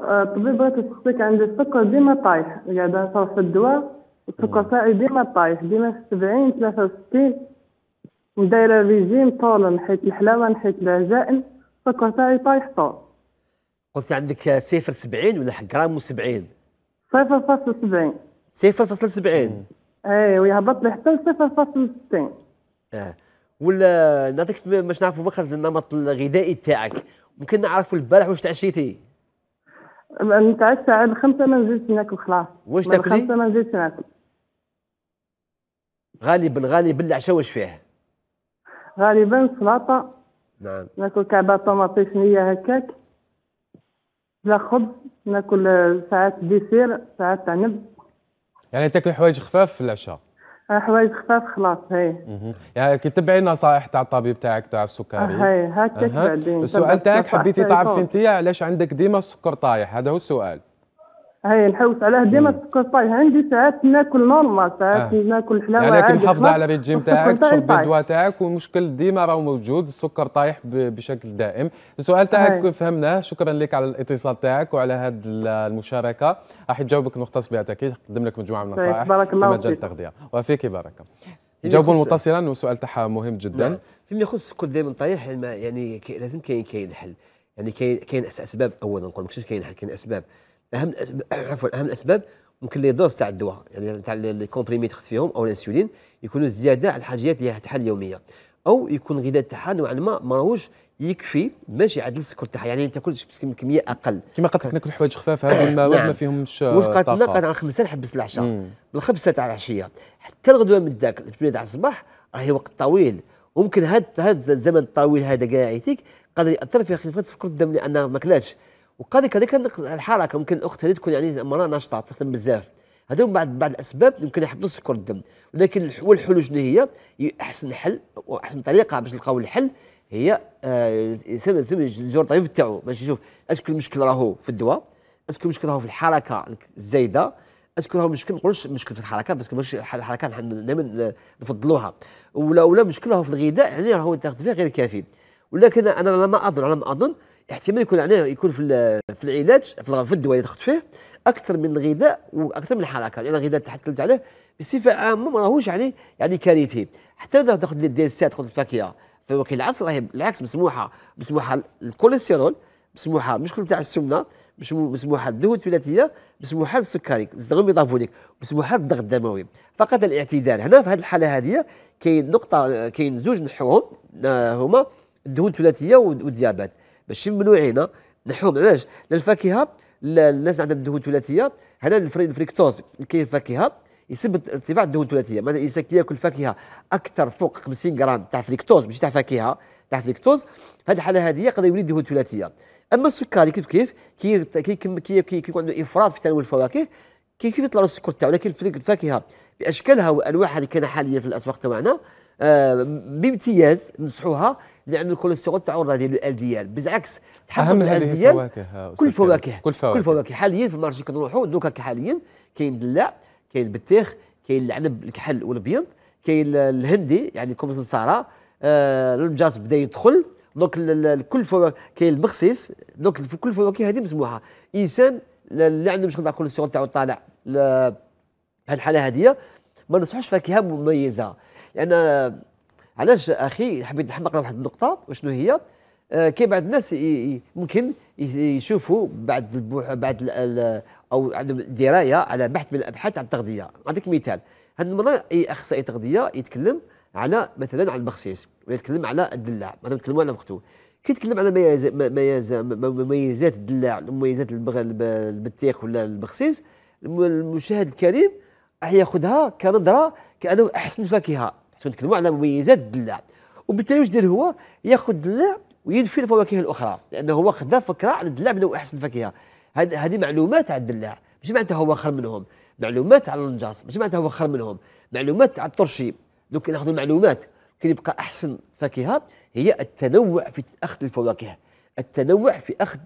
الطبيب آه، تشتكي عندي السكر ديما طايح قاعده نشرب في الدواء السكر تاعي ديما طايح ديما 70 63 ودايره ريجيم طول نحيت الحلاوه نحيت العجائن السكر تاعي طايح طول قلت عندك صفر 70 ولا جرام و70 صفر فاصل 70 صفر فاصل 70 اي ويهبط لي حتى فاصل ستين. اه ولا نعطيك باش نعرفوا بكره النمط الغذائي تاعك ممكن نعرفوا البارح واش تعشيتي نتعشى على الخمسه ما نزيدش ناكل خلاص واش تاكلي؟ الخمسه ما نزيدش ناكل غالبا غالبا العشاء واش فيه؟ غالبا سلطه نعم ناكل كعبه طماطيش نيه هكاك لا خبز ناكل آه، ساعات ديسير ساعات عنب يعني تاكل حوايج خفاف في العشاء آه، حوايج خفاف خلاص هي يعني كي تبعي النصائح تاع الطبيب تاعك تاع السكري هي آه، هكاك بعدين السؤال تاعك حبيتي تعرفي انت علاش عندك ديما السكر طايح هذا هو السؤال هاي نحوس عليه ديما السكر طايح عندي ساعات ناكل نورمال ساعات آه. ناكل حلاوه يعني لكن حافظ على ريت جيم تاعك تشرب الدواء تاعك والمشكل ديما راه موجود السكر طايح بشكل دائم السؤال تاعك فهمناه شكرا لك على الاتصال تاعك وعلى هذه المشاركه راح يجاوبك المختص بها قدم لك مجموعه من طيب، النصائح في مجال التغذيه وفيك بركه جاوبوا متصلا والسؤال تاعها مهم جدا نعم. فيما يخص السكر دائما طايح يعني, يعني لازم كاين كاين حل يعني كاين كاين اسباب اولا نقول ماكش كاين حل كاين اسباب اهم عفوا اهم الاسباب ممكن لي دوز تاع الدواء يعني تاع لي كومبريمي تاخذ فيهم او الانسولين يكونوا زياده على الحاجيات اللي تاعها اليوميه او يكون الغذاء تاعها نوعا ما ماهوش يكفي باش يعدل السكر تاعها يعني تاكلش كميه اقل كما قلت لك ناكل حوايج خفاف هذا ما نعم. ما فيهمش واش قالت لنا قالت على خمسه نحبس العشاء من الخبسه تاع العشيه حتى الغدوه من داك تاع الصباح راهي وقت طويل وممكن هذا هذا الزمن الطويل هذا كاع يعطيك قادر ياثر في خفه سكر الدم لانه ما كلاش وقد كذلك الحركه ممكن الاخت هذه تكون يعني امراه ناشطه تخدم بزاف هذو بعد بعد الاسباب يمكن يحبطوا سكر الدم ولكن هو الحلول شنو هي احسن حل واحسن طريقه باش نلقاو الحل هي لازم آه، يزور الطبيب تاعو باش يشوف اسكو المشكل راهو في الدواء اسكو المشكل راهو في الحركه الزايده اسكو راهو مشكل ما نقولش مشكل في الحركه باسكو ماشي الحركه دائما آه، نفضلوها ولا ولا مشكل راهو في الغذاء يعني راهو تاخذ فيه غير كافي ولكن انا على ما اظن على ما اظن احتمال يكون عنده يكون في في العلاج في الدواء اللي تاخذ فيه اكثر من الغذاء واكثر من الحركه لان الغذاء اللي تكلمت عليه بصفه عامه ما راهوش يعني يعني كارثي حتى اذا تاخذ سي تاخذ الفاكهه في وكيل العصر راهي بالعكس مسموحه مسموحه الكوليسترول مسموحه المشكل تاع السمنه مسموحه الدهون الثلاثيه مسموحه السكري الزغم يضافوا مسموحه الضغط الدموي فقط الاعتدال هنا في هذه الحاله هذه كاين نقطه كاين زوج نحوهم هما الدهون الثلاثيه والديابات ماشي ممنوعين نحوهم علاش الفاكهه الناس اللي عندهم الدهون ثلاثيه هذا الفريكتوز اللي كاين فاكهه يسبب ارتفاع الدهون الثلاثيه مثلا الانسان كي ياكل فاكهه اكثر فوق 50 غرام تاع فريكتوز ماشي تاع فاكهه تاع فريكتوز هذه الحاله هذه يقدر يولي دهون ثلاثيه اما السكري كيف كيف كي كي كي, كي, كي, كي عنده افراط في تناول الفواكه كيف كيف يطلع رز تاعو لكن الفاكهه باشكالها وانواعها اللي كاينه حاليا في الاسواق تاعنا آه، بامتياز نصحوها لان الكوليسترول تاعو راه ديال ال ديال بالعكس اهم هذه الفواكه كل فواكه كل فواكه كل فواكه حاليا في المارشي كنروحوا دوكا حاليا كاين دلاع كاين بطيخ كاين العنب الكحل والبيض كاين الهندي يعني كوم سنساره المجاز آه، بدا يدخل دونك كل فواكه كاين المخسيس دونك كل الفواكه هذه مسموحه انسان اللي عنده مشكل تاع الكوليسترول تاعو طالع هاد الحاله هذه ما نصحوش فاكهه مميزه لان يعني علاش اخي حبيت نحمق واحد النقطه وشنو هي آه، كاين بعض الناس ممكن يشوفوا بعد البوح بعد او عندهم درايه على بحث من الابحاث عن التغذيه نعطيك مثال هاد المره اي اخصائي تغذيه يتكلم على مثلا على المخسيس ويتكلم على الدلاع ما تكلموا على وقته كي تكلم على مميزات الدلاع مميزات البطيخ ولا البخسيس المشاهد الكريم راح ياخذها كنظره كانه احسن فاكهه حيت نتكلموا على مميزات الدلاع وبالتالي واش دير هو ياخذ الدلاع ويدفي الفواكه الاخرى لانه هو خذا فكره على الدلاع بانه احسن فاكهه هذه معلومات على الدلاع مش معناتها هو خير منهم معلومات على النجاص مش معناتها هو خير منهم معلومات على الطرشي دونك ناخذ المعلومات كي يبقى احسن فاكهه هي التنوع في أخذ الفواكه التنوع في أخذ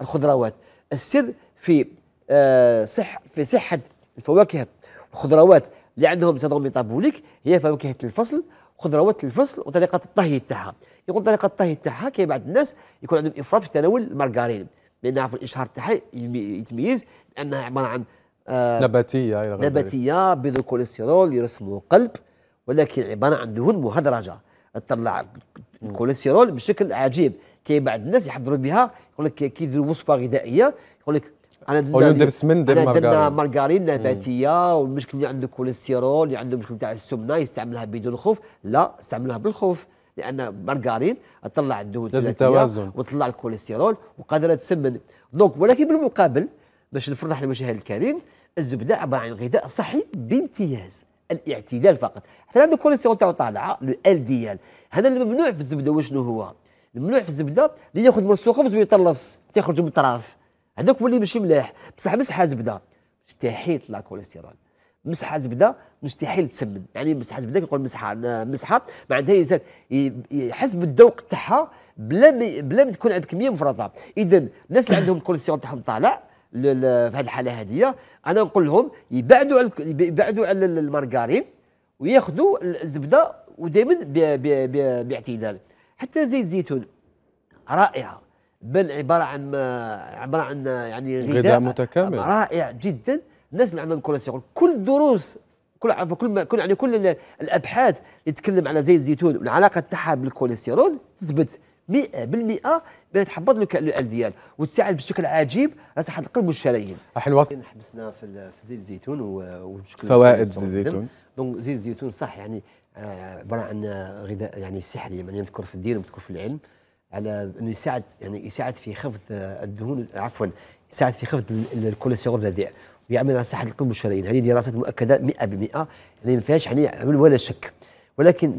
الخضروات السر في آه، صح في صحة الفواكه والخضروات اللي عندهم سندروم ميتابوليك هي فواكه الفصل خضروات الفصل وطريقة الطهي تاعها يقول طريقة الطهي تاعها كاين بعض الناس يكون عندهم إفراط في تناول المارغرين لأن في الإشهار تاعها يتميز بانها عبارة عن آه نباتية إلى غير نباتية بيض الكوليسترول يرسموا قلب ولكن عبارة عن دهون مهدرجة تطلع الكوليسترول بشكل عجيب كاين بعض الناس يحضروا بها يقول لك يديروا وصفه غذائيه يقول لك انا درنا ندير سمن مارغارين مارغارين نباتيه والمشكل اللي عنده كوليسترول اللي عنده مشكل تاع السمنه يستعملها بدون خوف لا استعملها بالخوف لان مارغارين تطلع الدهون لازم توازن وتطلع الكوليسترول وقادره تسمن دونك ولكن بالمقابل باش نفرح المشاهد الكريم الزبده عباره عن غذاء صحي بامتياز الاعتدال فقط حتى عندك كوليسترول تاعو طالعه لو ال دي ال هذا الممنوع في الزبده وشنو هو الممنوع في الزبده اللي ياخذ من الخبز ويطلص تيخرج من الطراف هذاك هو اللي ماشي ملاح بصح مسحه زبده مستحيل تطلع كوليسترول مسحه زبده مستحيل تسمن يعني مسحه زبده كنقول مسحه مسحه معناتها الانسان يحس بالذوق تاعها بلا بلا ما تكون عند كميه مفرطه اذا الناس اللي عندهم الكوليسترول تاعهم طالع في هذه الحاله هذه انا نقول لهم يبعدوا على يبعدوا على المارغارين وياخذوا الزبده ودائما باعتدال حتى زيت الزيتون رائعه بل عباره عن عباره عن يعني غذاء, غذاء متكامل رائع جدا الناس اللي عندهم الكوليسترول كل الدروس كل عفوا كل ما كل يعني كل الابحاث اللي تتكلم على زيت الزيتون والعلاقه تاعها بالكوليسترول تثبت 100% بدات تحبط لك الديال وتساعد بشكل عجيب راس القلب والشرايين راح الوصف حبسنا في زيت الزيتون وبشكل فوائد زيت الزيتون دونك زيت الزيتون صح يعني آه، عباره عن غذاء يعني سحري يعني مذكور في الدين ومذكور في العلم على انه يساعد يعني يساعد في خفض الدهون عفوا يساعد في خفض الكوليسترول الرديء ويعمل على صحه القلب والشرايين هذه دراسات مؤكده 100% يعني ما فيهاش يعني ولا شك ولكن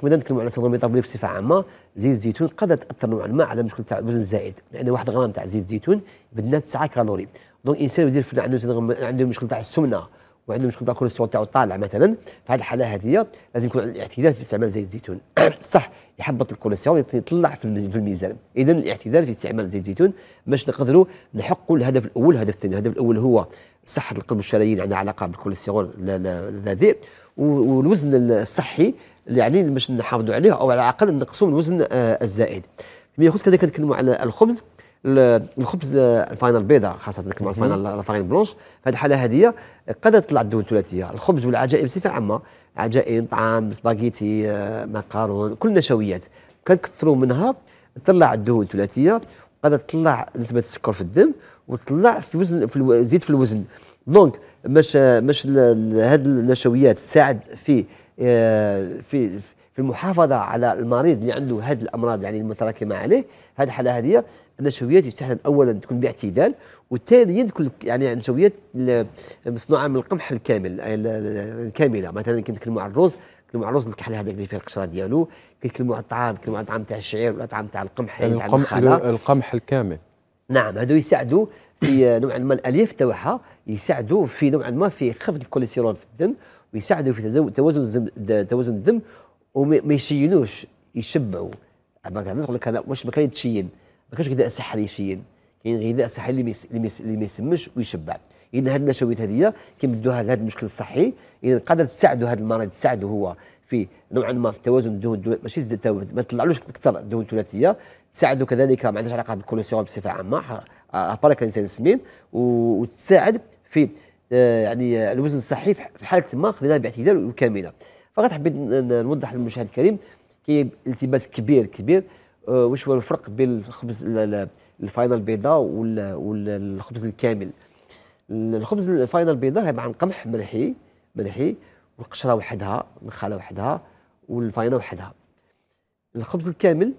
كما نتكلم على صدمه ميتابولي بصفه عامه زيت الزيتون قد تاثر نوعا ما على مشكل تاع الوزن الزائد لان يعني واحد غرام تاع زيت الزيتون بدنا 9 كالوري دونك الانسان يدير عنده عنده مشكل تاع السمنه وعنده مشكل مع الكوليسترول تاعو طالع مثلا في هذه الحاله هذه لازم يكون الاعتدال في استعمال زيت الزيتون صح يحبط الكوليسترول يطلع في الميزان اذا الاعتدال في استعمال زيت الزيتون باش نقدروا نحققوا الهدف الاول الهدف الثاني الهدف الاول هو صحه القلب والشرايين عندها علاقه بالكوليسترول الذي والوزن الصحي يعني باش نحافظوا عليه او على الاقل نقصوا من الوزن آه، الزائد فيما يخص كذلك نتكلموا على الخبز الخبز الفاينل بيضاء خاصه كما الفاينل لافارين بلونش هذه الحاله هذه قد تطلع الدهون الثلاثيه الخبز والعجائب بصفه عامه عجائن طعام سباغيتي آه، مكرون كل النشويات كنكثروا منها تطلع الدهون الثلاثيه قد تطلع نسبه السكر في الدم وتطلع في وزن في زيد في الوزن دونك باش باش هاد النشويات تساعد في آه، في في المحافظه على المريض اللي عنده هذه الامراض يعني المتراكمه عليه هذه الحاله هذه النشويات يستحسن اولا تكون باعتدال وثانيا تكون يعني النشويات مصنوعه من القمح الكامل الكامله مثلا كي نتكلموا على الرز نتكلموا على الرز الكحل هذاك اللي فيه القشره ديالو كنتكلموا على الطعام كنتكلموا على الطعام تاع الشعير ولا الطعام تاع القمح يعني القمح القمح الكامل نعم هذو يساعدوا في نوعا ما الالياف تاعها يساعدوا في نوعا ما في خفض الكوليسترول في الدم ويساعدوا في توازن توازن الدم وما يشينوش يشبعوا اما كان يقول لك هذا واش ما كان يتشين ما كانش غذاء صحي يشين كاين غذاء صحي اللي اللي ما يسمش ويشبع اذا هذه النشويات هذه كيمدوها لهذا المشكل الصحي اذا قادر تساعدوا هذا المرض تساعدوا هو في نوعا ما في توازن الدهون ماشي زاد ما تطلعلوش اكثر الدهون الثلاثيه تساعدوا كذلك ما عندهاش علاقه بالكوليسترول بصفه عامه اباري آه، كان انسان سمين وتساعد في آه، يعني الوزن الصحي في حاله ما خذيناها باعتدال وكامله فقط حبيت نوضح للمشاهد الكريم كي التباس كبير كبير آه، واش هو الفرق بين الخبز الفاينل البيضاء والخبز الكامل الخبز الفاينل البيضاء عباره عن قمح ملحي ملحي والقشره وحدها النخاله وحدها والفاينه وحدها الخبز الكامل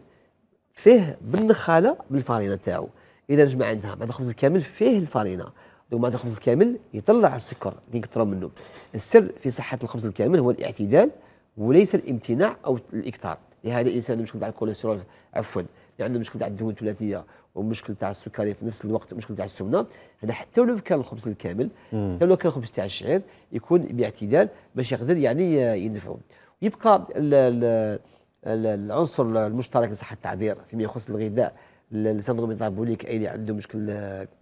فيه بالنخاله بالفرينه تاعو اذا جمع عندها بعد الخبز الكامل فيه الفرينه لو ما عندك الخبز الكامل يطلع السكر اللي يقترب منه السر في صحه الخبز الكامل هو الاعتدال وليس الامتناع او الاكثار لهذا الانسان عنده مشكل تاع الكوليسترول عفوا اللي عنده مشكل تاع الدهون الثلاثيه ومشكل تاع السكري في نفس الوقت مشكل تاع السمنه هذا حتى ولو كان الخبز الكامل حتى لو كان الخبز تاع الشعير يكون باعتدال باش يقدر يعني ينفعوا يبقى ال ال العنصر المشترك لصحه التعبير فيما يخص الغذاء الصندوق ميتابوليك اي اللي عنده مشكل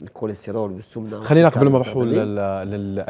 الكوليسترول والسمنه خلينا قبل ما نروحوا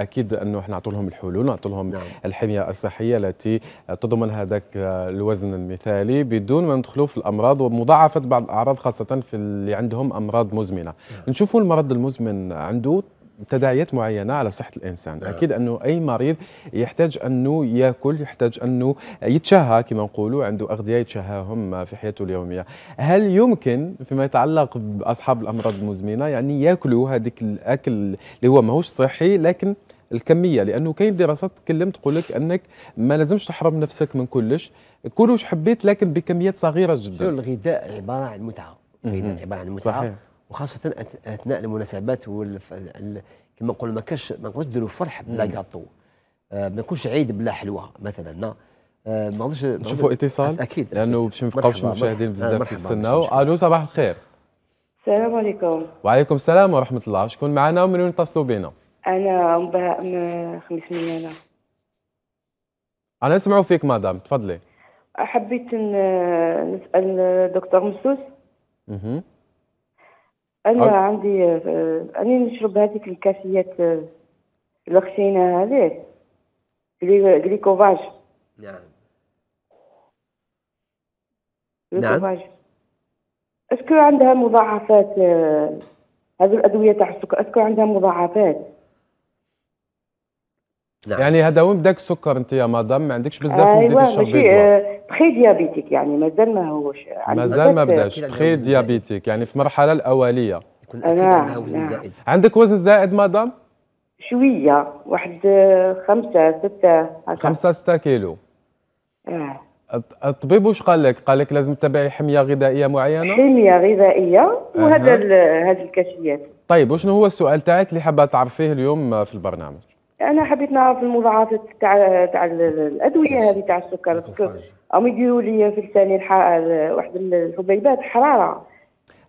اكيد انه احنا نعطوا لهم الحلول نعطوا لهم نعم. الحميه الصحيه التي تضمن هذاك الوزن المثالي بدون ما ندخلوا في الامراض ومضاعفه بعض الاعراض خاصه في اللي عندهم امراض مزمنه نعم. نشوفوا المرض المزمن عنده تداعيات معينه على صحه الانسان أه. اكيد انه اي مريض يحتاج انه ياكل يحتاج انه يتشهى كما نقولوا عنده اغذيه يتشهاهم في حياته اليوميه هل يمكن فيما يتعلق باصحاب الامراض المزمنه يعني ياكلوا هذيك الاكل اللي هو ماهوش صحي لكن الكميه لانه كاين دراسات تكلم تقول لك انك ما لازمش تحرم نفسك من كلش كل واش حبيت لكن بكميات صغيره جدا الغذاء عباره عن متعه الغذاء عباره عن متعه صحيح. وخاصه اثناء المناسبات والف... كما نقول ما كاش ما نقدرش نديروا فرح بلا كاطو آه، ما يكونش عيد بلا حلوه مثلا آه، ما نقدرش نشوفوا اتصال اكيد لانه باش ما نبقاوش المشاهدين بزاف يستناو الو صباح الخير السلام عليكم وعليكم السلام ورحمه الله شكون معنا ومن وين اتصلوا بنا انا ام بهاء من خميس مليانه انا نسمعوا فيك مدام تفضلي حبيت نسال دكتور مسوس اها انا أه. عندي انا نشرب هذيك الكاسيات آه، الخشينه هذيك غليكوفاج نعم جليكوفاج نعم اسكو عندها مضاعفات آه، هذه الادويه تاع السكر اسكو عندها مضاعفات نعم. يعني وين بدك سكر انت يا مدام ما عندكش بزاف من بديتي تشربي ماشي آه، بخي ديابيتيك يعني مازال ما هوش يعني مازال ما بداش بخي ديابيتيك يعني في المرحله الاوليه يكون اكيد عندها آه، وزن آه. زائد عندك وزن زائد مدام؟ شويه واحد خمسة ستة خمسة ستة كيلو اه الطبيب واش قال لك؟ قال لك لازم تتبعي حميه غذائيه معينه؟ حميه غذائيه وهذا هذه الكاشيات طيب وشنو هو السؤال تاعك اللي حابه تعرفيه اليوم في البرنامج؟ انا حبيت نعرف المضاعفات تاع تاع الادويه هذه تاع السكر هم يديروا لي في لساني واحد الحبيبات حراره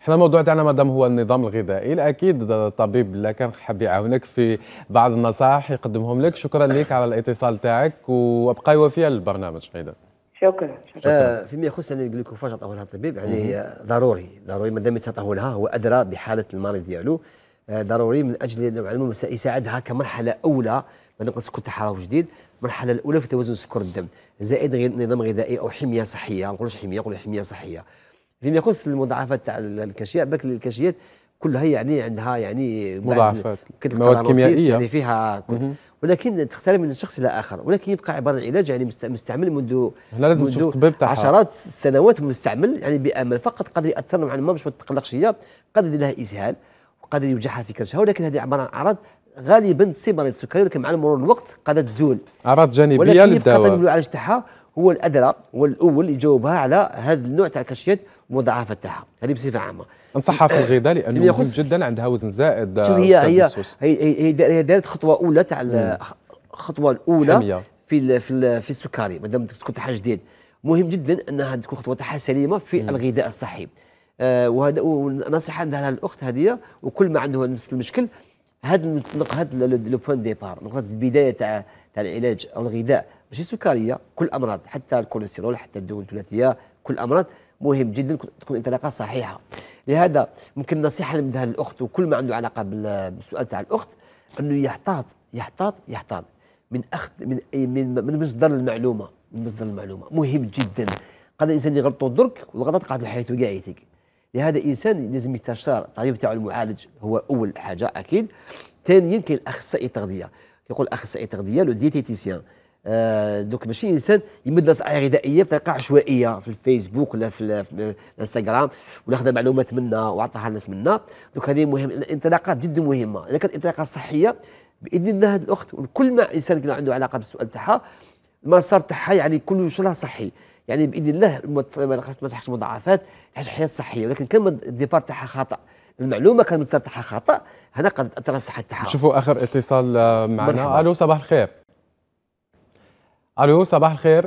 احنا الموضوع تاعنا مدام هو النظام الغذائي اكيد الطبيب لا كان حاب يعاونك في بعض النصائح يقدمهم لك شكرا لك على الاتصال تاعك وابقاي وفيه للبرنامج ايضا شكرا, شكرا. آه فيما يخص يعني الجلوكوفاج عطاه لها الطبيب يعني ضروري ضروري مادام يتعطاه لها هو ادرى بحاله المريض ديالو آه، ضروري من اجل نوعا ما يساعدها كمرحله اولى ما نقص كنت تحرر جديد المرحله الاولى في توازن سكر الدم زائد نظام غذائي او حميه صحيه ما نقولوش حميه نقول حميه صحيه فيما يخص المضاعفات تاع الكاشيات بالك الكاشيات كلها يعني عندها يعني مضاعفات مواد كيميائيه يعني فيها ولكن تختلف من شخص الى اخر ولكن يبقى عباره عن علاج يعني مستعمل منذ هنا لازم منذ تشوف الطبيب تاعها عشرات السنوات مستعمل يعني بامل فقط قد ياثر نوعا ما باش ما تقلقش هي قد يدير لها اسهال قادر يوجعها في كرشها ولكن هذه عباره عن اعراض غالبا تصيب مريض السكري ولكن مع مرور الوقت قد تزول اعراض جانبيه ولكن للدواء ولكن العلاج تاعها هو الادرى والاول يجاوبها على هذا النوع تاع الكرشيات مضاعفة تاعها هذه بصفه عامه انصحها في الغذاء لانه مهم جدا عندها وزن زائد شوف هي هي هي, هي دارت خطوه اولى تاع الخطوه الاولى حمية. في الـ في الـ في السكري مادام تكون حاجه جديد مهم جدا انها تكون خطوه تاعها سليمه في الغذاء الصحي آه، ونصيحه عندها الاخت هذه وكل ما عنده نفس المشكل هذا هذا لو بوان ديبار نقطه البدايه تاع تاع العلاج او الغذاء ماشي سكريه كل امراض حتى الكوليسترول حتى الدهون الثلاثيه كل امراض مهم جدا تكون انطلاقه صحيحه لهذا ممكن نصيحه نبدها للاخت وكل ما عنده علاقه بالسؤال تاع الاخت انه يحتاط يحتاط يحتاط من اخذ من من من مصدر المعلومه من مصدر المعلومه مهم جدا قد الانسان يغلطوا درك والغلط قاعد حياته كاع يتيك لهذا الانسان لازم يستشار الطبيب تاعو المعالج هو اول حاجه اكيد ثانيا كاين الاخصائي التغذيه يقول اخصائي التغذيه لو ديتيتيسيان آه دوك ماشي انسان يمد نصائح غذائيه بطريقه عشوائيه في الفيسبوك ولا في, الانستغرام ولا خذ معلومات منا وعطاها الناس منا دوك هذه مهم الانطلاقات جدا مهمه اذا كانت انطلاقه صحيه باذن الله هذه الاخت وكل ما انسان عنده علاقه بالسؤال تاعها المسار تاعها يعني كل شيء صحي يعني باذن الله ما تحتاجش مضاعفات تحتاج حياه صحيه ولكن كان الديبار تاعها خطا المعلومه كان مصدر تاعها خطا هنا قد تاثر على الصحه تاعها نشوفوا اخر اتصال آه، معنا الو صباح الخير الو صباح الخير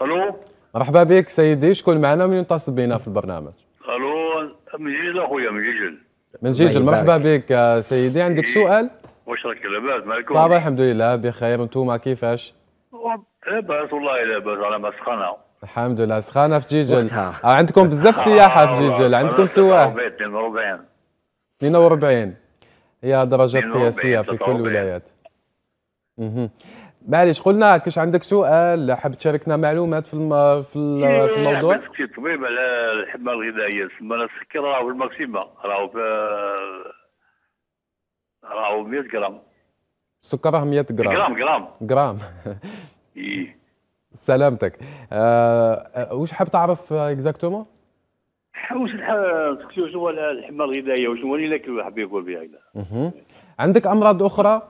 الو مرحبا بك سيدي شكون معنا من يتصل بنا في البرنامج الو من جيجل اخويا من جيجل من جيجل مرحبا بك آه، سيدي عندك إيه. سؤال واش راك لاباس معكم صباح الحمد لله بخير انتوما كيفاش لاباس إيه، والله لاباس على ما سخنا الحمد لله سخانه في جيجل وقتها. آه، عندكم بزاف آه، سياحه في جيجل عندكم سواح 42 42 هي درجات قياسيه في كل الولايات اها معليش قلنا كاش عندك سؤال حاب تشاركنا معلومات في الم... في, ال... في إيه، الموضوع طبيب على الحمى الغذائيه تسمى السكر راهو في الماكسيما راهو في راهو 100 غرام السكر راه 100 غرام غرام غرام سلامتك آه واش حاب تعرف اكزاكتومون واش سكتو هو الحمى الغذائيه وشنو اللي ناكل حاب يقول بها عندك امراض اخرى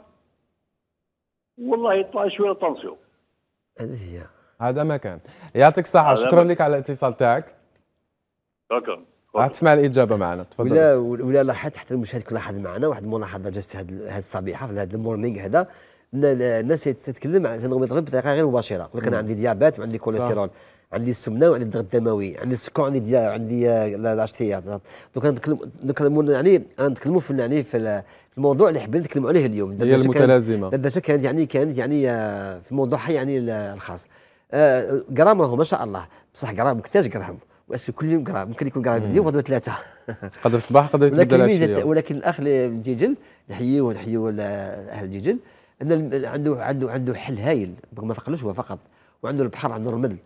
والله شويه طنسيون هذه هي هذا ما كان يعطيك الصحه شكرا لك على الاتصال تاعك شكرا راح تسمع الاجابه معنا تفضل ولا ولا لاحظت حتى المشاهد كل لاحظ معنا واحد الملاحظه جات هذه الصبيحه في هذا المورنينغ هذا الناس تتكلم عن سندروم بطريقه غير مباشره يقول لك انا عندي ديابات وعندي كوليسترول عندي السمنه وعندي الضغط الدموي عندي السكر عندي ديا عندي الاشتهيات آه، دوك نتكلم يعني نتكلموا في يعني في الموضوع اللي حبينا نتكلموا عليه اليوم هي المتلازمه الدردشه كانت يعني كانت يعني آه، في موضوعها يعني الخاص آه قرام راهو ما شاء الله بصح قرام وقتاش قرام واسكو كل يوم قرام ممكن يكون قرام اليوم غدوه ثلاثه قدر الصباح قدر يتبدل ولكن الاخ اللي من جيجل نحيوه نحيوه اهل جيجل ان عنده عنده عنده حل هايل ما فقلوش هو فقط وعنده البحر عنده الرمل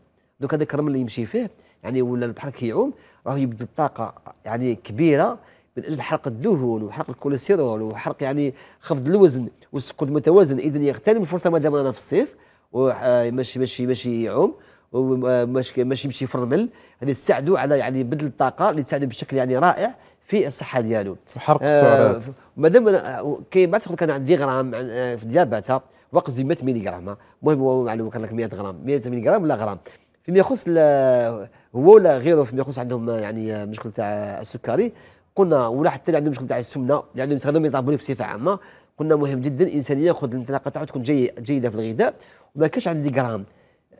دوك هذاك الرمل اللي يمشي فيه يعني ولا البحر كيعوم راه يبذل طاقه يعني كبيره من اجل حرق الدهون وحرق الكوليسترول وحرق يعني خفض الوزن والسكر المتوازن اذا يغتنم الفرصه ما دام رانا في الصيف وماشي ماشي ماشي يعوم وماشي ماشي يمشي في الرمل هذه تساعده على يعني بذل الطاقه اللي تساعده بشكل يعني رائع في الصحه ديالو وحرق السعرات آه مادام أه، كاين بعد كان عندي غرام أه، في الديابته وقت 100 ميلي غرام المهم معلومه كان لك 100 غرام 100 ميلي غرام ولا غرام فيما يخص هو ولا غيره فيما يخص عندهم أه، يعني مشكل تاع السكري قلنا ولا حتى اللي عندهم مشكل تاع السمنه اللي عندهم يستخدموا ميتابوليك بصفه عامه قلنا مهم جدا الانسان ياخذ الانطلاقه تاعو تكون جي جيده في الغذاء وما كانش عندي غرام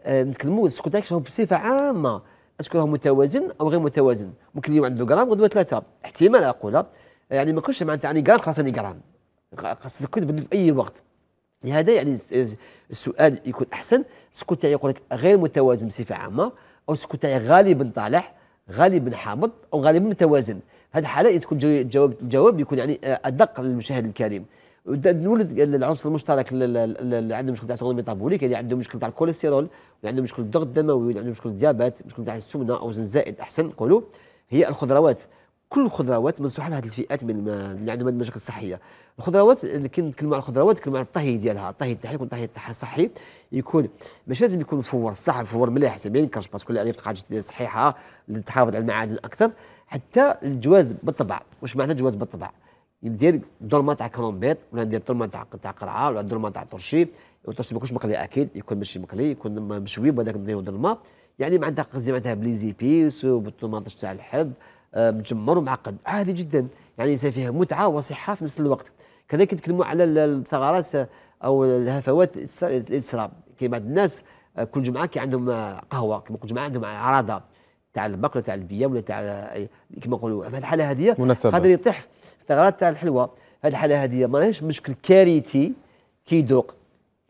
آه نتكلموا السكر بصفه عامه اسكو متوازن او غير متوازن ممكن اليوم عنده غرام غدوه ثلاثه احتمال اقولها يعني ما كنتش معناتها يعني قران خلاص اني قران خاص تكون في اي وقت لهذا يعني السؤال يكون احسن السكوت تاعي يقول لك غير متوازن بصفه عامه او السكوت تاعي غالبا طالع غالبا حامض او غالبا متوازن هذه الحاله تكون الجواب الجواب يكون يعني ادق للمشاهد الكريم نولد العنصر المشترك اللي عنده مشكل تاع سكون ميتابوليك اللي عنده مشكل تاع الكوليسترول اللي عنده مشكل الضغط الدموي اللي عنده مشكل الديابات مشكل تاع السمنه او الزائد زائد احسن نقولوا هي الخضروات كل الخضروات مسوحه لهذه الفئات من اللي عندهم هذه المشاكل الصحيه الخضروات كنت نتكلم على الخضروات نتكلم على الطهي ديالها الطهي تاعها يكون طهي تاعها صحي يكون ماشي لازم يكون فور صح فور مليح ما ينكرش باسكو الالياف تقعد صحيحه اللي تحافظ على المعادن اكثر حتى الجواز بالطبع واش معنى الجواز بالطبع ندير دورما تاع كرومبيت ولا ندير دورما تاع تاع قرعه ولا دورما تاع طرشي والطرشي ما يكونش مقلي اكيد يكون ماشي مقلي يكون مشوي بهذاك نديرو الماء يعني معناتها قصدي معناتها بليزيبيس والطوماطش تاع الحب مجمر آه، ومعقد عادي جدا يعني فيها متعه وصحه في نفس الوقت كذلك نتكلموا على الثغرات او الهفوات الاسراء كاين بعض الناس آه، كل جمعه كي عندهم قهوه كما كل جمعه عندهم عراضه تاع البقره تاع البيه ولا تاع كما نقولوا في الحاله هذه قادر يطيح في الثغرات تاع الحلوى هذه الحاله هذه ماهيش مشكل كارثي كيدوق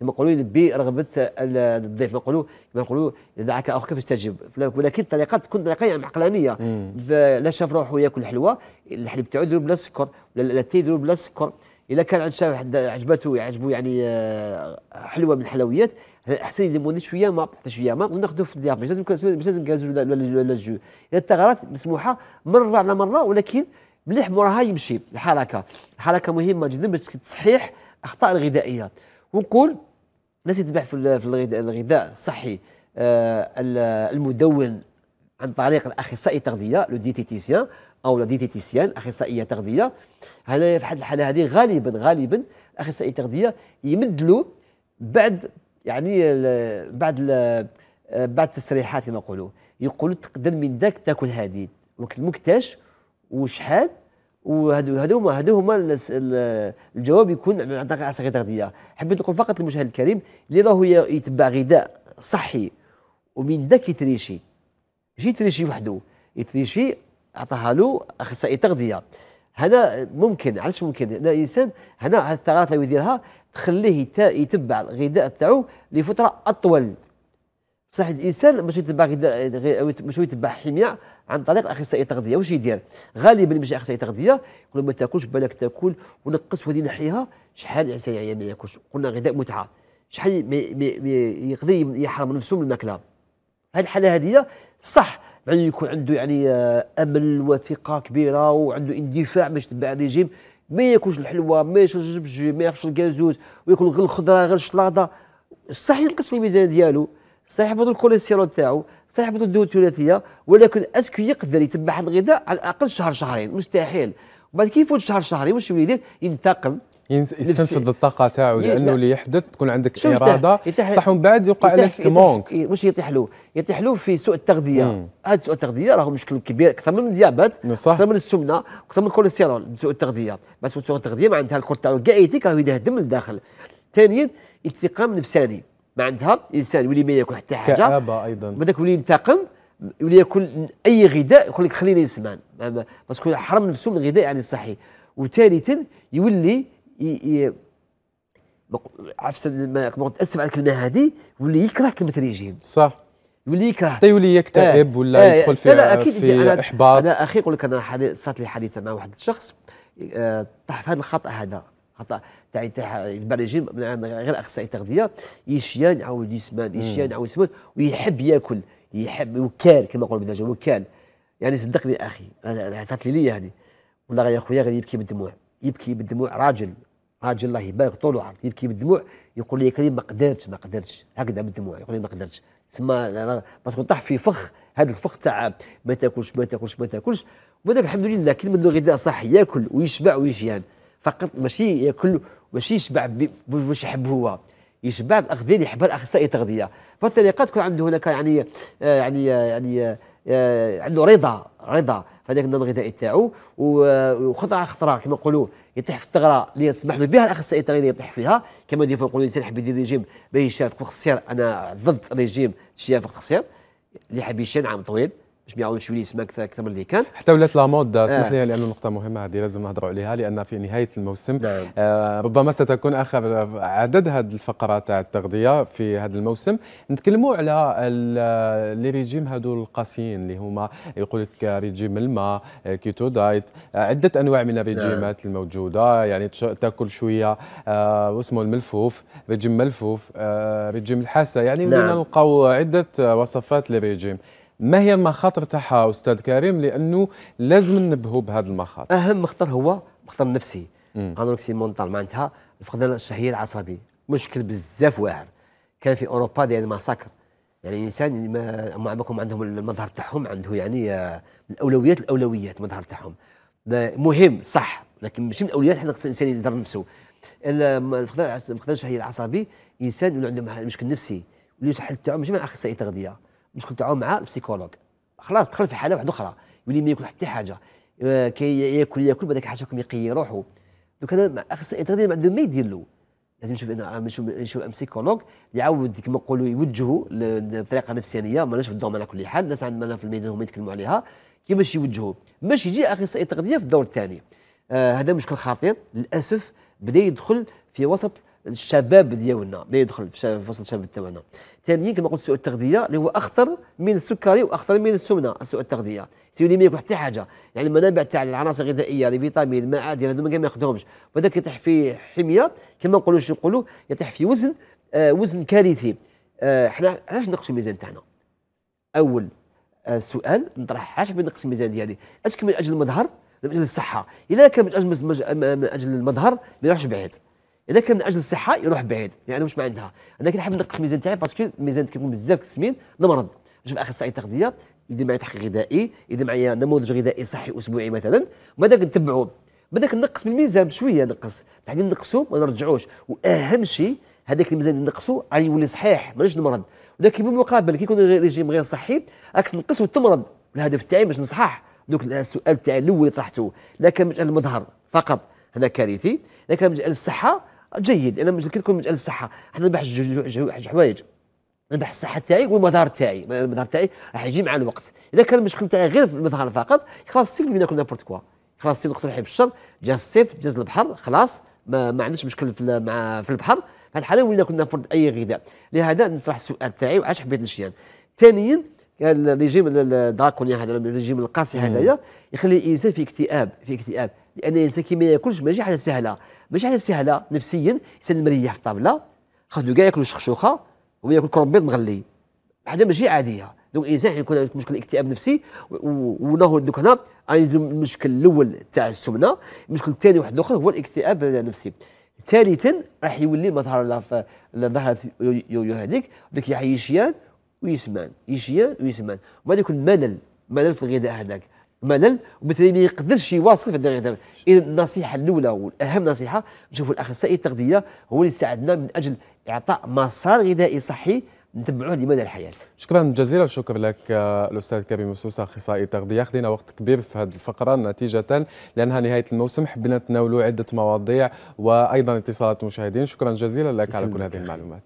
لما يقولوا برغبه الضيف نقولوا كما نقولوا دعك اخوك فاستجب ولكن الطريقه تكون طريقه يعني عقلانيه لا شاف روحه ياكل حلوه الحليب تاعو يديروا بلا سكر ولا اللاتيه يديروا بلا سكر إذا كان عند شاف عجبته يعجبه يعني آه، حلوه من الحلويات احسن يلموني شويه ما تحت شويه ما وناخذوا في الضيافه مش لازم مش لازم غاز ولا ولا جو الثغرات مسموحه مره على مره ولكن مليح موراها يمشي الحركه الحركه مهمه جدا باش تصحيح الاخطاء الغذائيه ونقول الناس يتبع في الغذاء الصحي آه، المدون عن طريق الاخصائي التغذيه لو ديتيتيسيان او لا ديتيتيسيان اخصائيه تغذيه هنا في حد الحاله هذه غالبا غالبا اخصائي التغذيه يمدلو بعد يعني بعد بعد التسريحات كما نقولوا يقولوا تقدر من ذاك تاكل هذه وقت المكتاش وشحال وهذو هذو هذو هما الجواب يكون عن طريق عصير تغذيه حبيت نقول فقط للمشاهد الكريم اللي راهو يتبع غذاء صحي ومن ذاك يتريشي ماشي يتريشي وحده يتريشي عطاها له اخصائي تغذيه هنا ممكن علاش ممكن هنا الانسان هنا الثغرات اللي يديرها تخليه يتبع الغذاء تاعو لفتره اطول بصح الانسان باش يتبع باش يتبع حميه عن طريق اخصائي تغذيه واش يدير غالبا اللي باش اخصائي تغذيه يقول ما تاكلش بالك تاكل ونقص وهذه نحيها شحال الانسان يعني ما ياكلش قلنا غذاء متعه شحال يقضي يحرم نفسه من الماكله هذه الحاله هذه صح يعني يكون عنده يعني آه، امل وثقه كبيره وعنده اندفاع باش يتبع الريجيم ما ياكلش الحلوه ما يشربش الجبجي ما ياكلش الكازوز وياكل غير الخضره غير الشلاضه صح ينقص الميزان ديالو صاحبته الكوليسترول تاعو صاحبته الدهون الثلاثيه ولكن اسكو يقدر يتبع هذا الغذاء على الاقل شهر شهرين مستحيل وبعد كيف يفوت شهر شهرين واش يولي يدير ينتقم يستنفذ الطاقه تاعو لانه اللي يحدث تكون عندك اراده يتح... صح ومن بعد يوقع لك مونك إيه، واش يطيح له؟ يطيح له في سوء التغذيه هذا سوء التغذيه راه مشكل كبير اكثر من الديابات اكثر من السمنه اكثر من الكوليسترول سوء التغذيه بس سوء التغذيه معناتها الكور تاعو كاع يهدم راه الداخل ثانيا انتقام نفساني ما عندها الانسان يولي ما ياكل حتى حاجه كابه ايضا بداك يولي ينتقم يولي ياكل اي غذاء يقول لك خليني نسمان باسكو حرم نفسه من الغذاء يعني الصحي وثالثا يولي عفسا كما اسف على الكلمه هذه يولي يكره كلمه ريجيم صح يولي يكره حتى يولي يكتئب آه. ولا آه يدخل في, لا أكيد في أنا احباط انا اخي يقول لك انا صارت لي حادثه مع واحد الشخص آه، طاح في هذا الخطا هذا خطا تاع تاع البريجيم غير اخصائي تغذيه يشيان يعاود يسمان يشيان يعاود يسمان ويحب ياكل يحب وكال كما نقولوا باللهجه وكال يعني صدقني اخي عطات لي لي هذه والله يا خويا غير يبكي بالدموع يبكي بالدموع راجل راجل الله يبارك طول عرض يبكي بالدموع يقول لي يا كريم ما قدرتش ما قدرتش هكذا بالدموع يقول لي ما قدرتش تسمى باسكو طاح في فخ هذا الفخ تاع ما تاكلش ما تاكلش ما تاكلش وذاك الحمد لله كل منه غذاء صح ياكل ويشبع ويشيان فقط ماشي ياكل باش يشبع باش يحب هو يشبع باخذين يحبها الاخصائي التغذيه فالطريقه تكون عنده هناك يعني آه، يعني آه، يعني آه، عنده رضا رضا في هذاك النظام الغذائي تاعو وخطره خطره كما نقولوا يطيح في الثغره اللي يسمح له بها الاخصائي التغذيه يطيح فيها كما ديفوا نقولوا الانسان يحب يدير ريجيم باهي شاف وقت انا ضد ريجيم شاف وقت اللي حاب يشيل عام طويل باش بيعاون شويه يوليس اكثر اكثر من اللي كان حتى ولات لا مود اسمح آه. لي لانه نقطه مهمه هذه لازم نهضروا عليها لان في نهايه الموسم نعم. آه ربما ستكون اخر عدد هذه الفقرات تاع التغذيه في هذا الموسم نتكلموا على لي ريجيم هذو القاسيين اللي هما يقول لك ريجيم الماء آه، كيتو دايت آه، عده انواع من الريجيمات نعم. الموجوده يعني تاكل شويه آه واسمه الملفوف ريجيم ملفوف آه ريجيم الحاسه يعني نعم. نلقاو عده وصفات لريجيم ما هي المخاطر تاعها استاذ كريم لانه لازم ننبهوا بهذا المخاطر اهم مخطر هو مخطر نفسي انوركسي مونتال معناتها فقدان الشهيه العصبي مشكل بزاف واعر كان في اوروبا ديال الماساكر يعني الانسان ما بكم عندهم المظهر تاعهم عنده يعني آه، الاولويات الاولويات المظهر تاعهم مهم صح لكن مش من الاولويات حنا الانسان يدار نفسه الفقدان الشهيه العصبي انسان عنده مشكل نفسي اللي الحل تاعو مش مع اخصائي تغذيه المشكل تاعو مع البسيكولوج خلاص دخل في حاله واحده اخرى يولي ما ياكل حتى حاجه آه، كي ياكل ياكل بعد حاجه يقي روحه دوك انا خاص الانترنت ما عنده ما يدير له لازم نشوف آه، نشوف نشوف بسيكولوج يعاود كما نقولوا يوجهوا بطريقه نفسانيه ماناش في الدوم على كل حال الناس عندنا في الميدان هما يتكلموا عليها كيفاش يوجهوا باش يجي اخصائي تغذيه في الدور الثاني آه هذا مشكل خطير للاسف بدا يدخل في وسط الشباب ديالنا اللي يدخل في فصل الشباب تاعنا ثانيا كما قلت سوء التغذيه اللي هو اخطر من السكري واخطر من السمنه سوء التغذيه سيولي ما ياكل حتى حاجه يعني المنابع تاع العناصر الغذائيه الفيتامين المعادن هذوما ما ياخذهمش وهذاك يطيح في حميه كما نقولوا شنو نقولوا يطيح في وزن آه وزن كارثي آه حنا علاش نقصوا الميزان تاعنا اول آه سؤال نطرح علاش بنقص الميزان ديالي اسكو من اجل المظهر من اجل الصحه اذا كان من اجل من اجل المظهر ما يروحش بعيد اذا كان من اجل الصحه يروح بعيد يعني انا مش عندها انا كنحب نقص الميزان تاعي باسكو الميزان كيكون بزاف كتسمين نمرض نشوف اخر ساعه تغذيه يدير معايا تحقيق غذائي يدير معايا نموذج غذائي صحي اسبوعي مثلا وبعد نتبعو بداك نقص من الميزان بشويه نقص بعدين نقصو ما نرجعوش واهم شيء هذاك الميزان اللي نقصو راه يولي صحيح مانيش نمرض ولكن بالمقابل كي يكون ريجيم غير صحي راك تنقص وتمرض الهدف تاعي باش نصحح دوك السؤال تاعي الاول اللي طرحته لا كان من المظهر فقط هنا كارثي لا كان من الصحه جيد انا مش كي من الصحه حنا نربح جوج حوايج نربح الصحه تاعي والمظهر تاعي المظهر تاعي راح يجي مع الوقت اذا كان المشكل تاعي غير في المظهر فقط خلاص سيب اللي ناكل نابورت كوا خلاص سيب نقتل روحي بالشر جا الصيف جا البحر خلاص ما, ما عندناش مشكل في مع في البحر في الحاله ولينا كنا نابورت اي غذاء لهذا نطرح السؤال تاعي وعلاش حبيت نشيان ثانيا الريجيم الدراكوني هذا الريجيم القاسي هذايا يخلي الانسان في اكتئاب في اكتئاب لان الانسان كي ما ياكلش ماشي حاجه سهله ماشي حاجه سهله نفسيا الانسان مريح في الطابله خاطر كاع ياكلوا الشخشوخه وياكل ياكل بيض مغلي حاجه ماشي عاديه دونك الانسان يكون عنده مشكل اكتئاب نفسي هو دوك هنا المشكل الاول تاع السمنه المشكل الثاني واحد اخر هو الاكتئاب النفسي ثالثا راح يولي مظهر لا ظهرت هذيك دوك يعيشيان ويسمان يشيان ويسمان وبعد يكون ملل ملل في الغذاء هذاك ملل وبالتالي ما يقدرش يواصل في الدرجه اذا النصيحه الاولى والاهم نصيحه نشوفوا الاخصائي التغذيه هو اللي يساعدنا من اجل اعطاء مسار غذائي صحي نتبعوه لمدى الحياه. شكرا جزيلا الشكر لك آه، الاستاذ كريم مسوسه اخصائي التغذيه، خذينا وقت كبير في هذه الفقره نتيجه لانها نهايه الموسم حبينا نتناولوا عده مواضيع وايضا اتصالات المشاهدين، شكرا جزيلا لك على كل هذه المعلومات.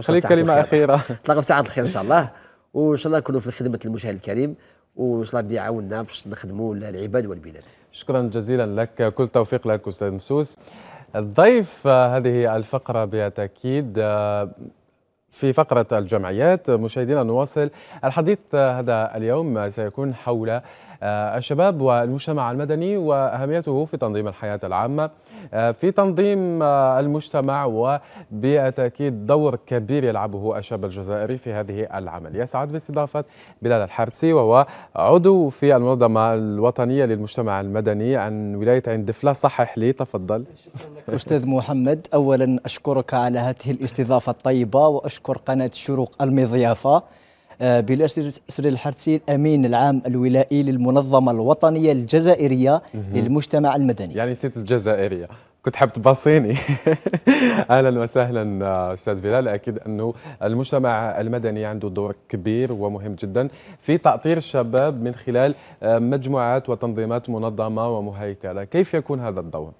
خليك كلمه اخيره. نتلاقوا في ساعه الخير ان شاء الله وان شاء الله نكونوا في خدمه المشاهد الكريم. وصلا بدي يعاوننا باش نخدموا العباد والبلاد شكرا جزيلا لك كل توفيق لك استاذ مسوس الضيف آه، هذه الفقره بالتاكيد آه، في فقرة الجمعيات مشاهدينا نواصل الحديث آه، هذا اليوم سيكون حول آه، الشباب والمجتمع المدني وأهميته في تنظيم الحياة العامة آه، في تنظيم آه، المجتمع وبالتأكيد دور كبير يلعبه الشاب الجزائري في هذه العمل يسعد باستضافة بلال الحارسي وهو عضو في المنظمة الوطنية للمجتمع المدني عن ولاية عين دفلة صحح لي تفضل شكرا لك أستاذ محمد أولا أشكرك على هذه الاستضافة الطيبة وأشكر قناة الشروق المضيافة بلال سري الحرسي الامين العام الولائي للمنظمه الوطنيه الجزائريه للمجتمع المدني يعني نسيت الجزائريه كنت حاب تباصيني اهلا وسهلا استاذ بلال اكيد انه المجتمع المدني عنده دور كبير ومهم جدا في تاطير الشباب من خلال مجموعات وتنظيمات منظمه ومهيكله كيف يكون هذا الدور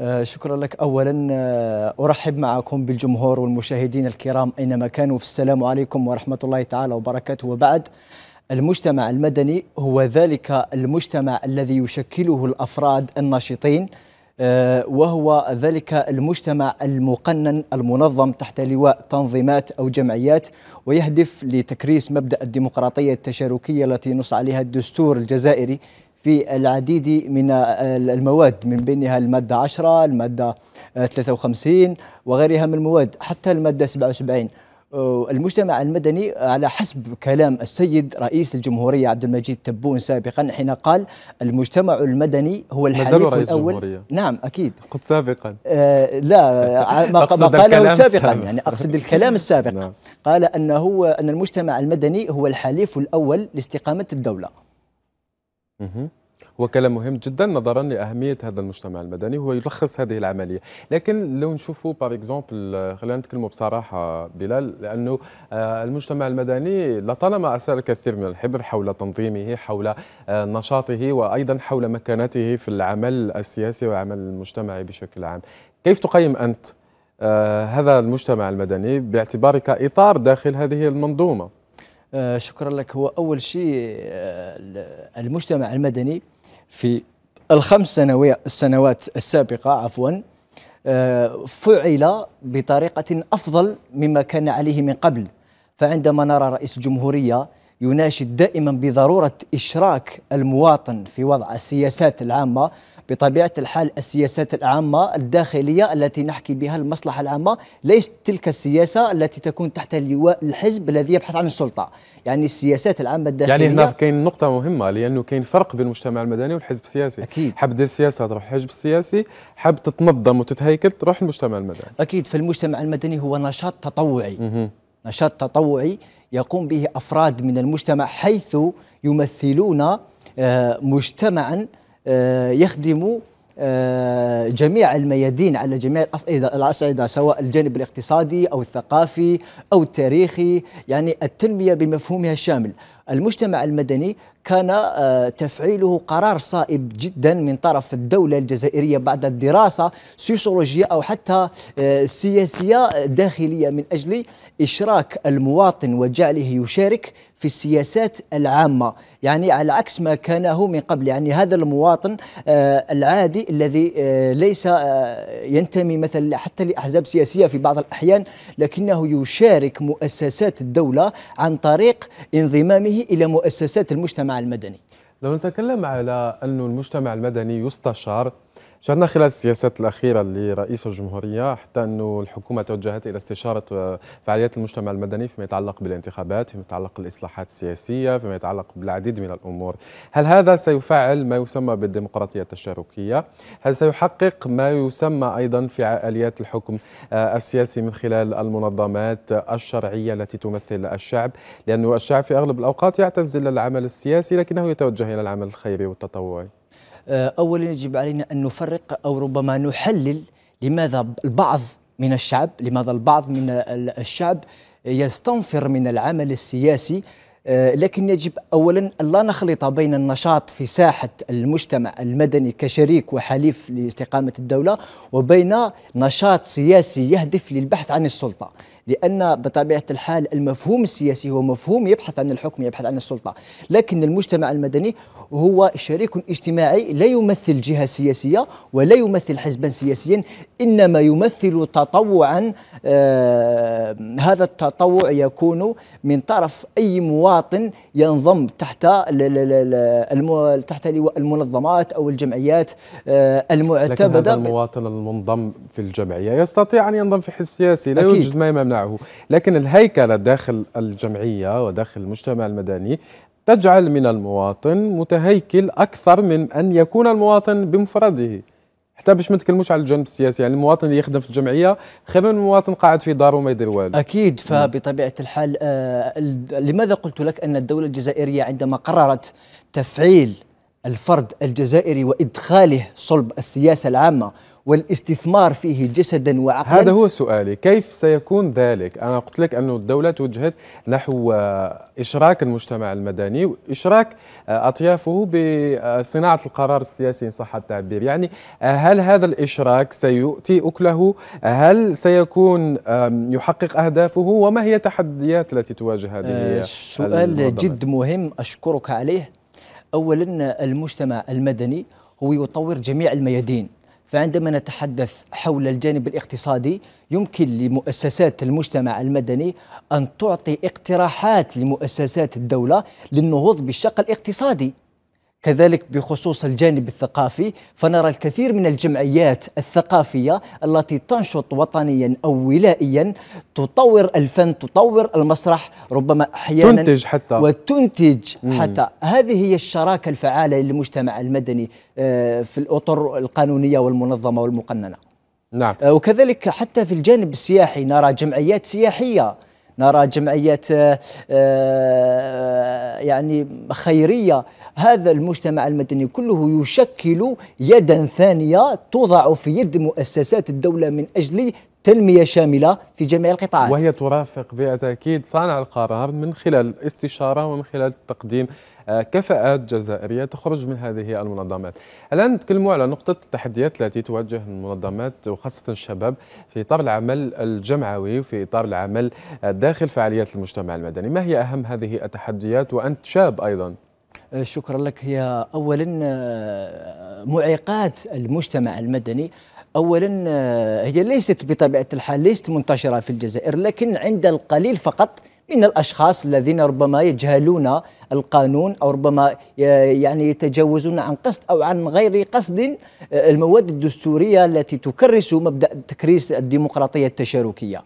آه، شكرا لك اولا آه، ارحب معكم بالجمهور والمشاهدين الكرام اينما كانوا في السلام عليكم ورحمه الله تعالى وبركاته وبعد المجتمع المدني هو ذلك المجتمع الذي يشكله الافراد الناشطين آه، وهو ذلك المجتمع المقنن المنظم تحت لواء تنظيمات او جمعيات ويهدف لتكريس مبدا الديمقراطيه التشاركيه التي نص عليها الدستور الجزائري في العديد من المواد من بينها المادة 10 المادة 53 وغيرها من المواد حتى المادة 77 المجتمع المدني على حسب كلام السيد رئيس الجمهورية عبد المجيد تبون سابقا حين قال المجتمع المدني هو الحليف الأول الجمهورية. نعم أكيد قلت سابقا آه لا ما, ما قاله سابقا يعني أقصد الكلام السابق نعم. قال أنه أن المجتمع المدني هو الحليف الأول لاستقامة الدولة هو كلام مهم جدا نظرا لاهميه هذا المجتمع المدني هو يلخص هذه العمليه لكن لو نشوفوا بار اكزومبل خلينا نتكلموا بصراحه بلال لانه آه، المجتمع المدني لطالما اثار الكثير من الحبر حول تنظيمه حول آه، نشاطه وايضا حول مكانته في العمل السياسي والعمل المجتمعي بشكل عام كيف تقيم انت آه، هذا المجتمع المدني باعتبارك اطار داخل هذه المنظومه آه، شكرا لك هو أول شيء آه، المجتمع المدني في الخمس السنوات السابقة عفوا آه، فعل بطريقة أفضل مما كان عليه من قبل فعندما نرى رئيس الجمهورية يناشد دائما بضرورة إشراك المواطن في وضع السياسات العامة بطبيعة الحال السياسات العامة الداخلية التي نحكي بها المصلحة العامة ليست تلك السياسة التي تكون تحت لواء الحزب الذي يبحث عن السلطة يعني السياسات العامة الداخلية يعني هنا كاين نقطة مهمة لأنه كاين فرق بين المجتمع المدني والحزب السياسي أكيد حاب دير سياسة تروح الحزب السياسي حاب تتنظم وتتهيكل تروح المجتمع المدني أكيد فالمجتمع المدني هو نشاط تطوعي مه. نشاط تطوعي يقوم به أفراد من المجتمع حيث يمثلون آه، مجتمعا آه، يخدم آه، جميع الميادين على جميع الأصعدة سواء الجانب الاقتصادي أو الثقافي أو التاريخي يعني التنمية بمفهومها الشامل المجتمع المدني كان آه، تفعيله قرار صائب جدا من طرف الدولة الجزائرية بعد الدراسة سيسولوجيه أو حتى سياسية داخلية من أجل إشراك المواطن وجعله يشارك في السياسات العامة يعني على عكس ما كانه من قبل يعني هذا المواطن آه، العادي الذي آه، ليس آه، ينتمي مثلا حتى لأحزاب سياسية في بعض الأحيان لكنه يشارك مؤسسات الدولة عن طريق انضمامه إلى مؤسسات المجتمع المدني لو نتكلم على أن المجتمع المدني يستشار شاهدنا خلال السياسات الأخيرة لرئيس الجمهورية حتى أن الحكومة توجهت إلى استشارة آه، فعاليات المجتمع المدني فيما يتعلق بالانتخابات فيما يتعلق بالإصلاحات السياسية فيما يتعلق بالعديد من الأمور هل هذا سيفعل ما يسمى بالديمقراطية التشاركية؟ هل سيحقق ما يسمى أيضا في آليات الحكم آه، السياسي من خلال المنظمات الشرعية التي تمثل الشعب؟ لأن الشعب في أغلب الأوقات يعتزل العمل السياسي لكنه يتوجه إلى العمل الخيري والتطوعي آه، اولا يجب علينا ان نفرق او ربما نحلل لماذا البعض من الشعب لماذا البعض من الشعب يستنفر من العمل السياسي آه، لكن يجب اولا لا نخلط بين النشاط في ساحه المجتمع المدني كشريك وحليف لاستقامه الدوله وبين نشاط سياسي يهدف للبحث عن السلطه لأن بطبيعة الحال المفهوم السياسي هو مفهوم يبحث عن الحكم يبحث عن السلطة لكن المجتمع المدني هو شريك اجتماعي لا يمثل جهة سياسية ولا يمثل حزبا سياسيا إنما يمثل تطوعا آه هذا التطوع يكون من طرف أي مواطن ينضم تحت تحت المنظمات او الجمعيات المعتمده لكن هذا المواطن المنضم في الجمعيه يستطيع ان ينضم في حزب سياسي لا يوجد ما يمنعه لكن الهيكله داخل الجمعيه وداخل المجتمع المدني تجعل من المواطن متهيكل اكثر من ان يكون المواطن بمفرده حتى باش ما تكلموش على الجانب السياسي يعني المواطن اللي يخدم في الجمعيه خير من المواطن قاعد في داره وما يدير والو اكيد فبطبيعه الحال آه لماذا قلت لك ان الدوله الجزائريه عندما قررت تفعيل الفرد الجزائري وادخاله صلب السياسه العامه والاستثمار فيه جسدا وعقلا هذا هو سؤالي كيف سيكون ذلك أنا قلت لك أن الدولة توجهت نحو إشراك المجتمع المدني وإشراك آه، أطيافه بصناعة القرار السياسي إن صح التعبير يعني آه، هل هذا الإشراك سيؤتي أكله آه، هل سيكون يحقق أهدافه وما هي التحديات التي تواجه هذه السؤال جد مهم أشكرك عليه أولا المجتمع المدني هو يطور جميع الميادين فعندما نتحدث حول الجانب الاقتصادي يمكن لمؤسسات المجتمع المدني أن تعطي اقتراحات لمؤسسات الدولة للنهوض بالشق الاقتصادي كذلك بخصوص الجانب الثقافي فنرى الكثير من الجمعيات الثقافية التي تنشط وطنيا أو ولائيا تطور الفن تطور المسرح ربما أحيانا تنتج حتى وتنتج مم. حتى هذه هي الشراكة الفعالة للمجتمع المدني آه، في الأطر القانونية والمنظمة والمقننة نعم آه، وكذلك حتى في الجانب السياحي نرى جمعيات سياحية نرى جمعية آه، آه، يعني خيرية هذا المجتمع المدني كله يشكل يدا ثانية توضع في يد مؤسسات الدولة من أجل تنمية شاملة في جميع القطاعات وهي ترافق بالتأكيد صانع القرار من خلال الاستشارة ومن خلال تقديم كفاءات جزائريه تخرج من هذه المنظمات. الان نتكلموا على نقطه التحديات التي تواجه المنظمات وخاصه الشباب في اطار العمل الجمعوي وفي اطار العمل داخل فعاليات المجتمع المدني، ما هي اهم هذه التحديات وانت شاب ايضا؟ أه، شكرا لك هي اولا أه، معيقات المجتمع المدني اولا أه، هي ليست بطبيعه الحال ليست منتشره في الجزائر لكن عند القليل فقط من الاشخاص الذين ربما يجهلون القانون او ربما يعني يتجاوزون عن قصد او عن غير قصد آه، المواد الدستوريه التي تكرس مبدا تكريس الديمقراطيه التشاركيه.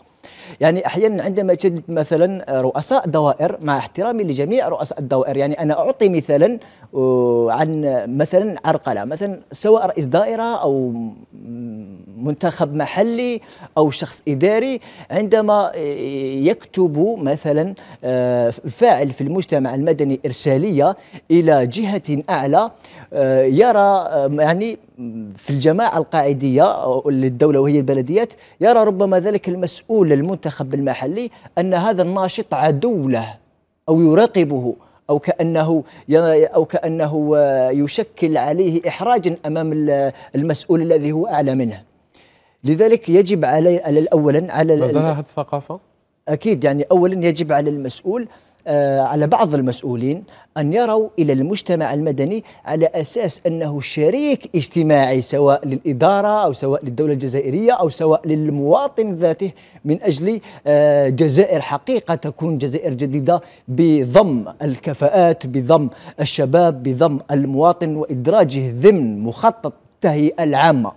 يعني احيانا عندما تجد مثلا رؤساء دوائر مع احترامي لجميع رؤساء الدوائر يعني انا اعطي مثلا آه، عن مثلا عرقله مثلا سواء رئيس دائره او منتخب محلي او شخص اداري عندما آه، يكتب مثلا آه، فاعل في المجتمع المدني ارساليه الى جهه اعلى آه، يرى يعني في الجماعه القاعديه للدوله وهي البلديات يرى ربما ذلك المسؤول المنتخب المحلي ان هذا الناشط عدو له او يراقبه او كانه او كانه يشكل عليه احراجا امام المسؤول الذي هو اعلى منه لذلك يجب علي اولا على هذه الثقافه اكيد يعني اولا يجب على المسؤول آه على بعض المسؤولين ان يروا الى المجتمع المدني على اساس انه شريك اجتماعي سواء للاداره او سواء للدوله الجزائريه او سواء للمواطن ذاته من اجل آه جزائر حقيقه تكون جزائر جديده بضم الكفاءات بضم الشباب بضم المواطن وادراجه ضمن مخطط التهيئه العامه.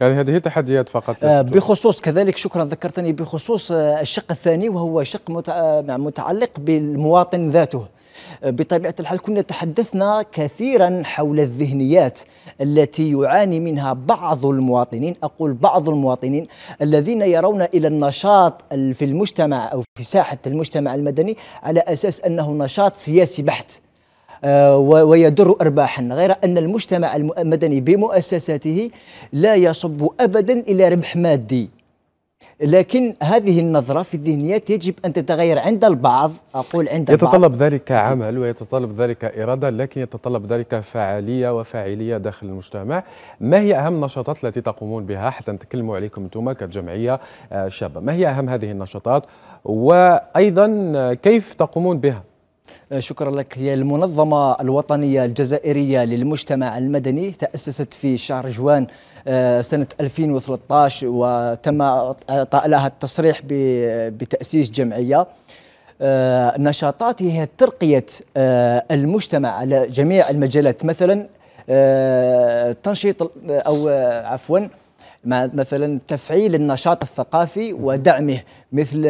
يعني هذه تحديات فقط آه، بخصوص كذلك شكرا ذكرتني بخصوص آه، الشق الثاني وهو شق آه، متعلق بالمواطن ذاته بطبيعه الحال كنا تحدثنا كثيرا حول الذهنيات التي يعاني منها بعض المواطنين اقول بعض المواطنين الذين يرون الى النشاط في المجتمع او في ساحه المجتمع المدني على اساس انه نشاط سياسي بحت آه، ويدر أرباحا غير أن المجتمع المدني بمؤسساته لا يصب أبدا إلى ربح مادي لكن هذه النظرة في الذهنيات يجب أن تتغير عند البعض أقول عند يتطلب البعض. ذلك عمل ويتطلب ذلك إرادة لكن يتطلب ذلك فعالية وفاعلية داخل المجتمع ما هي أهم النشاطات التي تقومون بها حتى نتكلموا عليكم أنتم كجمعية آه، شابة ما هي أهم هذه النشاطات وأيضا آه، كيف تقومون بها آه، شكرا لك هي المنظمة الوطنية الجزائرية للمجتمع المدني تأسست في شهر جوان آه، سنة 2013 وتم إعطاء لها التصريح بتأسيس جمعية آه، نشاطاتها هي ترقية المجتمع على جميع المجالات مثلا تنشيط أو عفوا مثلا تفعيل النشاط الثقافي ودعمه مثل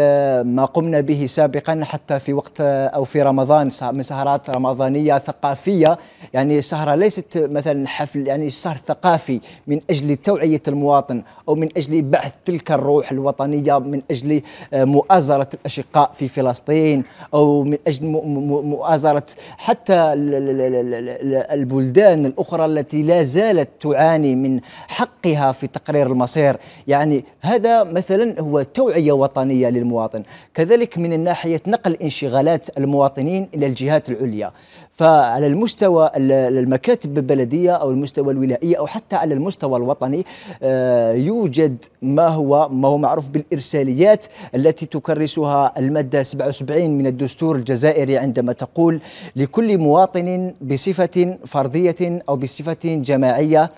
ما قمنا به سابقا حتى في وقت او في رمضان من سهرات رمضانيه ثقافيه يعني السهره ليست مثلا حفل يعني سهر ثقافي من اجل توعيه المواطن او من اجل بعث تلك الروح الوطنيه من اجل آه، مؤازره الاشقاء في فلسطين او من اجل مؤازره حتى البلدان الاخرى التي لا زالت تعاني من حقها في تقرير المصير يعني هذا مثلا هو توعيه وطنيه الوطنية للمواطن كذلك من الناحية نقل انشغالات المواطنين إلى الجهات العليا فعلى المستوى المكاتب البلدية أو المستوى الولائي أو حتى على المستوى الوطني آه، يوجد ما هو ما هو معروف بالإرساليات التي تكرسها المادة 77 من الدستور الجزائري عندما تقول لكل مواطن بصفة فردية أو بصفة جماعية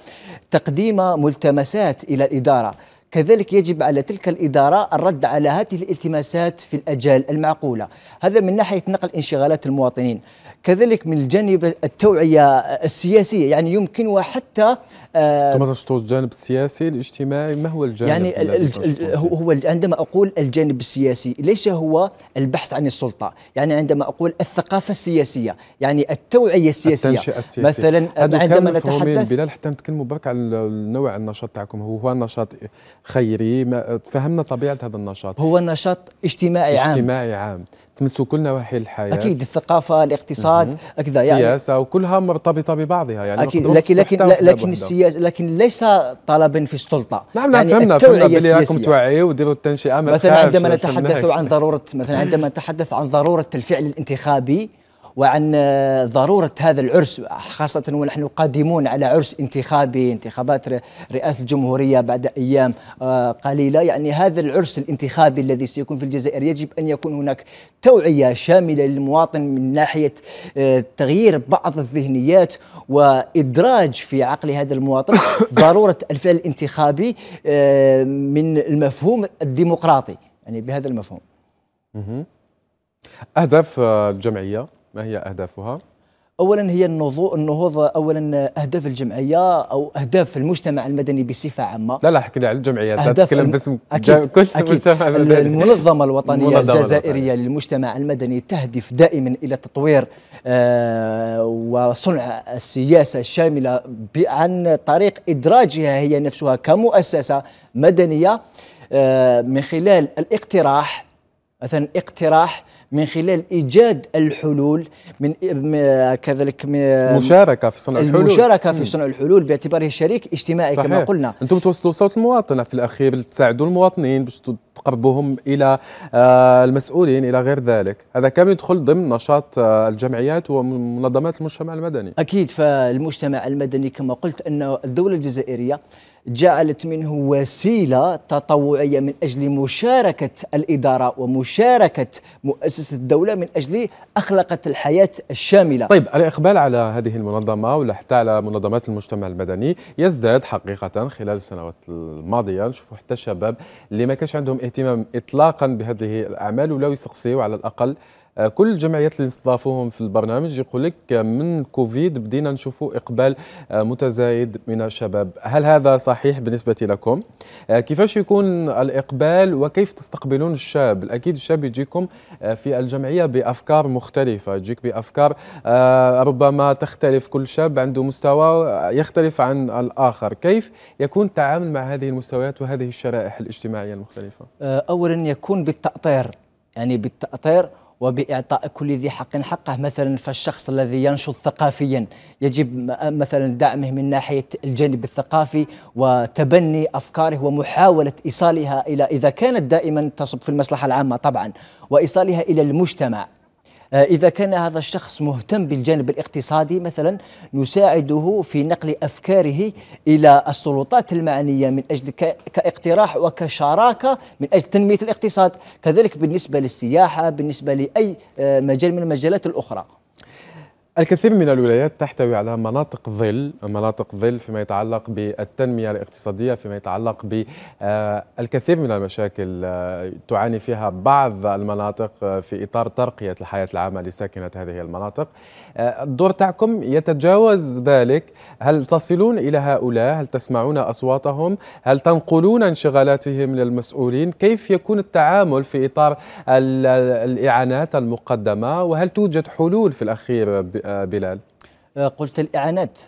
تقديم ملتمسات إلى الإدارة كذلك يجب على تلك الإدارة الرد على هذه الالتماسات في الأجال المعقولة هذا من ناحية نقل انشغالات المواطنين كذلك من الجانب التوعية السياسية يعني يمكنها حتى عندما آه، تشطر الجانب السياسي الاجتماعي ما هو الجانب يعني الج... هو عندما اقول الجانب السياسي ليس هو البحث عن السلطه يعني عندما اقول الثقافه السياسيه يعني التوعيه السياسيه التنشئه السياسيه مثلا عندما نتحدث بلال حتى نتكلموا برك على نوع النشاط تاعكم هو هو نشاط خيري ما فهمنا طبيعه هذا النشاط هو نشاط اجتماعي عام اجتماعي عام تمس كل نواحي الحياه اكيد الثقافه الاقتصاد هكذا يعني السياسه وكلها مرتبطه ببعضها يعني أكيد لكن لكن لكن السياسه لكن ليس طلبا في السلطه نعم نعم يعني فهمنا فهمنا بلي راكم توعيوا وديروا التنشئه مثلا عندما نتحدث عن ضروره مثلا عندما نتحدث عن ضروره الفعل الانتخابي وعن ضرورة هذا العرس خاصة ونحن قادمون على عرس انتخابي انتخابات رئاسة الجمهورية بعد أيام آه، قليلة يعني هذا العرس الانتخابي الذي سيكون في الجزائر يجب أن يكون هناك توعية شاملة للمواطن من ناحية آه، تغيير بعض الذهنيات وإدراج في عقل هذا المواطن ضرورة الفعل الانتخابي آه، من المفهوم الديمقراطي يعني بهذا المفهوم أهداف الجمعية ما هي أهدافها؟ اولا هي النهوض اولا اهداف الجمعيه او اهداف المجتمع المدني بصفه عامه لا لا حكي لي على الجمعيه أهداف الم... باسم أكيد كل أكيد المجتمع المدني المنظمه الوطنيه المنظمة الجزائريه الوطنية. للمجتمع المدني تهدف دائما الى تطوير آه وصنع السياسه الشامله عن طريق ادراجها هي نفسها كمؤسسه مدنيه آه من خلال الاقتراح مثلا اقتراح من خلال ايجاد الحلول من كذلك المشاركه في صنع الحلول المشاركه في صنع الحلول باعتباره شريك اجتماعي صحيح. كما قلنا انتم توصلوا صوت المواطنه في الاخير تساعدوا المواطنين باش تقربوهم الى آه، المسؤولين الى غير ذلك هذا كامل يدخل ضمن نشاط آه، الجمعيات ومنظمات المجتمع المدني اكيد فالمجتمع المدني كما قلت ان الدوله الجزائريه جعلت منه وسيله تطوعيه من اجل مشاركه الاداره ومشاركه مؤسسه الدوله من اجل اخلقت الحياه الشامله. طيب الاقبال على هذه المنظمه ولا حتى على منظمات المجتمع المدني يزداد حقيقه خلال السنوات الماضيه نشوفوا حتى الشباب اللي ما كانش عندهم اهتمام اطلاقا بهذه الاعمال ولاو يستقصيوا على الاقل آه، كل الجمعيات اللي نستضافوهم في البرنامج يقول لك من كوفيد بدينا نشوفوا اقبال آه، متزايد من الشباب هل هذا صحيح بالنسبه لكم آه، كيفاش يكون الاقبال وكيف تستقبلون الشاب اكيد الشاب يجيكم في الجمعيه بافكار مختلفه يجيك بافكار ربما تختلف كل شاب عنده مستوى يختلف عن الاخر كيف يكون التعامل مع هذه المستويات وهذه الشرائح الاجتماعيه المختلفه اولا يكون بالتاطير يعني بالتاطير وبإعطاء كل ذي حق حقه مثلا فالشخص الذي ينشط ثقافيا يجب مثلا دعمه من ناحية الجانب الثقافي وتبني أفكاره ومحاولة إيصالها إلى إذا كانت دائما تصب في المصلحة العامة طبعا وإيصالها إلى المجتمع آه، إذا كان هذا الشخص مهتم بالجانب الاقتصادي مثلا نساعده في نقل أفكاره إلى السلطات المعنية من أجل كاقتراح وكشراكة من أجل تنمية الاقتصاد كذلك بالنسبة للسياحة بالنسبة لأي آه، مجال من المجالات الأخرى الكثير من الولايات تحتوي على مناطق ظل مناطق ظل فيما يتعلق بالتنمية الاقتصادية فيما يتعلق بالكثير آه، من المشاكل آه، تعاني فيها بعض المناطق آه، في إطار ترقية الحياة العامة لساكنة هذه المناطق الدور تاعكم يتجاوز ذلك هل تصلون إلى هؤلاء هل تسمعون أصواتهم هل تنقلون انشغالاتهم للمسؤولين كيف يكون التعامل في إطار الإعانات المقدمة وهل توجد حلول في الأخير آه، بلال آه، قلت الإعانات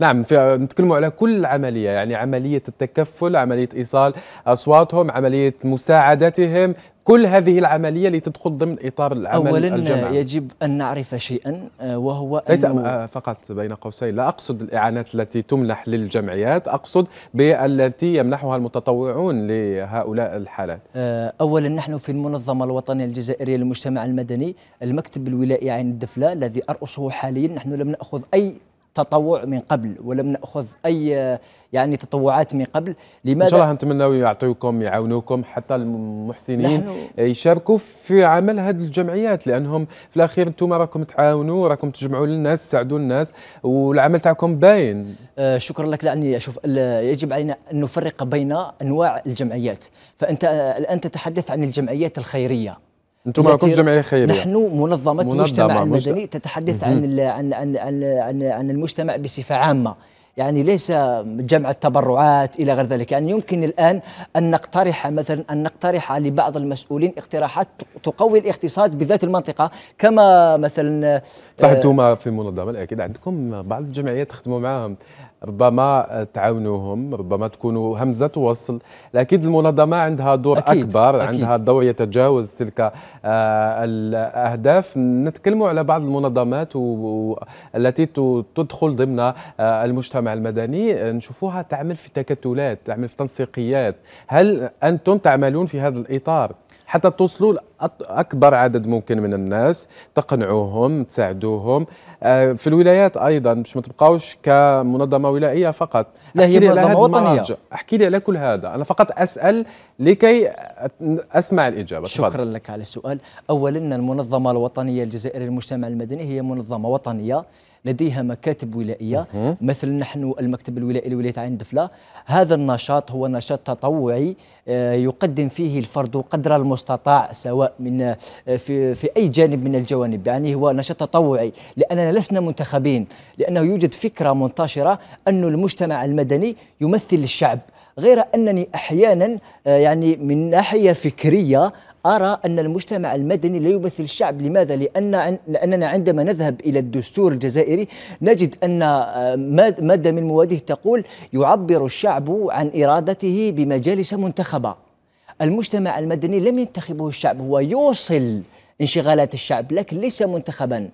نعم نتكلم على كل عملية يعني عملية التكفل عملية إيصال أصواتهم عملية مساعدتهم كل هذه العملية اللي تدخل ضمن إطار العمل أولا الجمع. يجب أن نعرف شيئا آه، وهو ليس آه، فقط بين قوسين لا أقصد الإعانات التي تمنح للجمعيات أقصد بالتي يمنحها المتطوعون لهؤلاء الحالات آه، أولا نحن في المنظمة الوطنية الجزائرية للمجتمع المدني المكتب الولائي عين الدفلة الذي أرأسه حاليا نحن لم نأخذ أي تطوع من قبل ولم ناخذ اي يعني تطوعات من قبل لماذا ان شاء الله نتمناو يعطيوكم يعاونوكم حتى المحسنين إيه، يشاركوا في عمل هذه الجمعيات لانهم في الاخير انتم راكم تعاونوا راكم تجمعوا للناس تساعدوا الناس والعمل تاعكم باين آه شكرا لك لاني اشوف يجب علينا ان نفرق بين انواع الجمعيات فانت الان تتحدث عن الجمعيات الخيريه انتم ما جمعيه خيريه نحن منظمه, منظمة المجتمع المدني مجت... تتحدث عن, عن عن عن عن المجتمع بصفه عامه يعني ليس جمع التبرعات الى غير ذلك يعني يمكن الان ان نقترح مثلا ان نقترح لبعض المسؤولين اقتراحات تقوي الاقتصاد بذات المنطقه كما مثلا صح انتم آه، في منظمه اكيد عندكم بعض الجمعيات تخدموا معاهم ربما تعاونوهم ربما تكونوا همزة وصل أكيد المنظمة عندها دور أكيد. أكبر أكيد. عندها دور يتجاوز تلك آه، الأهداف نتكلم على بعض المنظمات التي تدخل ضمن آه، المجتمع المدني نشوفوها تعمل في تكتلات تعمل في تنسيقيات هل أنتم تعملون في هذا الإطار حتى توصلوا لاكبر عدد ممكن من الناس تقنعوهم تساعدوهم آه، في الولايات ايضا باش ما تبقاوش كمنظمه ولائيه فقط لا هي منظمه وطنيه احكي لي على كل هذا انا فقط اسال لكي اسمع الاجابه شكرا تفضل. لك على السؤال اولا المنظمه الوطنيه الجزائريه للمجتمع المدني هي منظمه وطنيه لديها مكاتب ولائيه مثل نحن المكتب الولائي لولايه عين دفله هذا النشاط هو نشاط تطوعي آه، يقدم فيه الفرد قدر المستطاع سواء من آه، في, في اي جانب من الجوانب يعني هو نشاط تطوعي لاننا لسنا منتخبين لانه يوجد فكره منتشره ان المجتمع المدني يمثل الشعب غير انني احيانا آه، يعني من ناحيه فكريه أرى أن المجتمع المدني لا يمثل الشعب لماذا؟ لأن لأننا عندما نذهب إلى الدستور الجزائري نجد أن آه، مادة من مواده تقول يعبر الشعب عن إرادته بمجالس منتخبة المجتمع المدني لم ينتخبه الشعب هو يوصل انشغالات الشعب لكن ليس منتخبا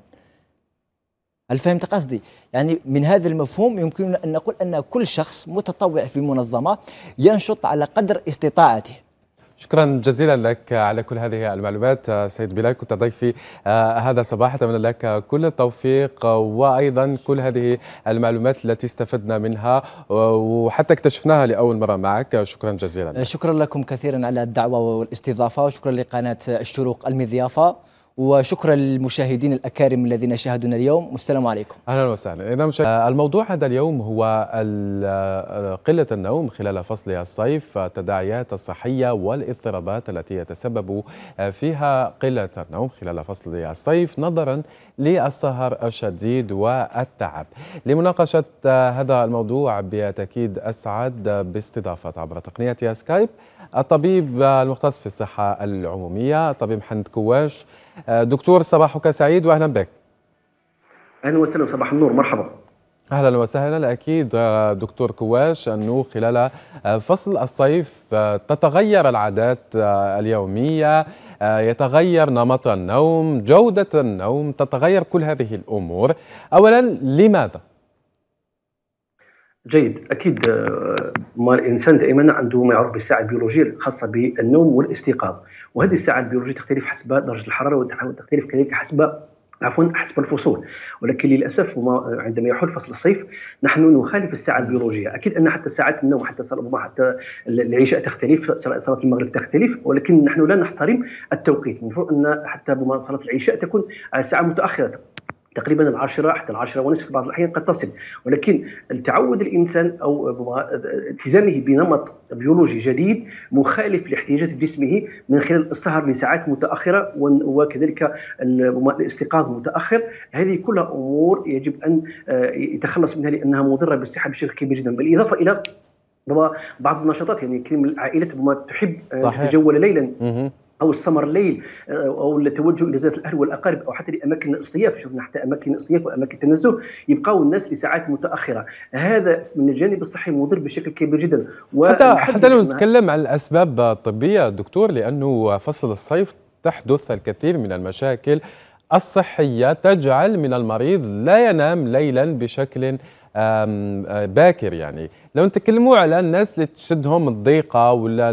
هل فهمت قصدي؟ يعني من هذا المفهوم يمكننا أن نقول أن كل شخص متطوع في منظمة ينشط على قدر استطاعته شكرا جزيلا لك على كل هذه المعلومات آه، سيد بلال كنت ضيفي آه، هذا صباح اتمنى لك كل التوفيق وايضا كل هذه المعلومات التي استفدنا منها وحتى اكتشفناها لاول مره معك شكرا جزيلا شكرا لكم كثيرا على الدعوه والاستضافه وشكرا لقناه الشروق المضيافه وشكرا للمشاهدين الأكارم الذين شاهدونا اليوم والسلام عليكم أهلا وسهلا إذا مش... آه، الموضوع هذا اليوم هو آه، قلة النوم خلال فصل الصيف التداعيات الصحية والاضطرابات التي يتسبب آه، فيها قلة النوم خلال فصل الصيف نظرا للسهر الشديد والتعب لمناقشة هذا الموضوع بتأكيد أسعد باستضافة عبر تقنية سكايب الطبيب المختص في الصحة العمومية الطبيب محمد كواش آه، دكتور صباحك سعيد واهلا بك اهلا وسهلا صباح النور مرحبا اهلا وسهلا اكيد آه، دكتور كواش انه خلال آه، فصل الصيف تتغير العادات اليوميه يتغير نمط النوم جوده النوم تتغير كل هذه الامور اولا لماذا جيد اكيد ما الانسان دائما عنده ما يعرف بالساعه البيولوجيه الخاصه بالنوم والاستيقاظ وهذه الساعه البيولوجيه تختلف حسب درجه الحراره وتختلف كذلك حسب عفوا حسب الفصول ولكن للاسف عندما يحول فصل الصيف نحن نخالف الساعه البيولوجيه اكيد ان حتى ساعات النوم حتى ربما حتى العشاء تختلف صلاه المغرب تختلف ولكن نحن لا نحترم التوقيت المفروض ان حتى صلاه العشاء تكون على ساعه متاخره تقريبا العشرة حتى العشرة ونصف في بعض الأحيان قد تصل ولكن التعود الإنسان أو التزامه بنمط بيولوجي جديد مخالف لاحتياجات جسمه من خلال السهر لساعات متأخرة وكذلك الاستيقاظ متأخر هذه كلها أمور يجب أن آه، يتخلص منها لأنها مضرة بالصحة بشكل كبير جدا بالإضافة إلى بعض النشاطات يعني كثير من العائلات ربما تحب آه، تتجول ليلا او السمر الليل او التوجه الى زياره الاهل والاقارب او حتى لاماكن الاصطياف شفنا حتى اماكن الاصطياف واماكن التنزه يبقاو الناس لساعات متاخره هذا من الجانب الصحي مضر بشكل كبير جدا حتى حتى لو نتكلم عن الاسباب الطبيه دكتور لانه فصل الصيف تحدث الكثير من المشاكل الصحيه تجعل من المريض لا ينام ليلا بشكل آه، باكر يعني لو نتكلموا على الناس اللي تشدهم الضيقه ولا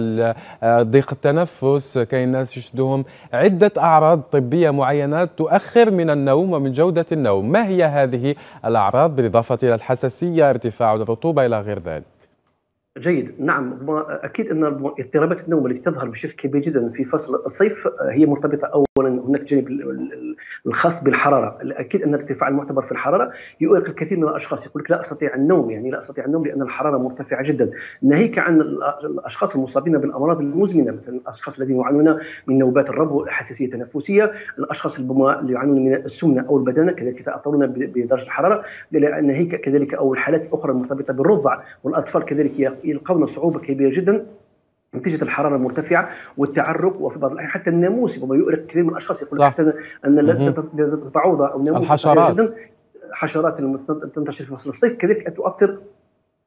آه، ضيق التنفس كاين ناس يشدهم عده اعراض طبيه معينه تؤخر من النوم ومن جوده النوم ما هي هذه الاعراض بالاضافه الى الحساسيه ارتفاع الرطوبه الى غير ذلك جيد نعم اكيد ان اضطرابات النوم التي تظهر بشكل كبير جدا في فصل الصيف هي مرتبطه او اولا هناك جانب الخاص بالحراره الاكيد ان ارتفاع المعتبر في الحراره يؤرق الكثير من الاشخاص يقول لك لا استطيع النوم يعني لا استطيع النوم لان الحراره مرتفعه جدا ناهيك عن الاشخاص المصابين بالامراض المزمنه مثلا الاشخاص الذين يعانون من نوبات الربو حساسيه تنفسيه الاشخاص اللي يعانون من السمنه او البدانه كذلك يتاثرون بدرجه الحراره ناهيك كذلك او الحالات الاخرى المرتبطه بالرضع والاطفال كذلك يلقون صعوبه كبيره جدا نتيجه الحراره المرتفعه والتعرق وفي بعض الاحيان حتى الناموس ربما يؤرق كثير من الاشخاص يقول حتى ان تتعوض او ناموس الحشرات حشرات تنتشر في فصل الصيف كذلك تؤثر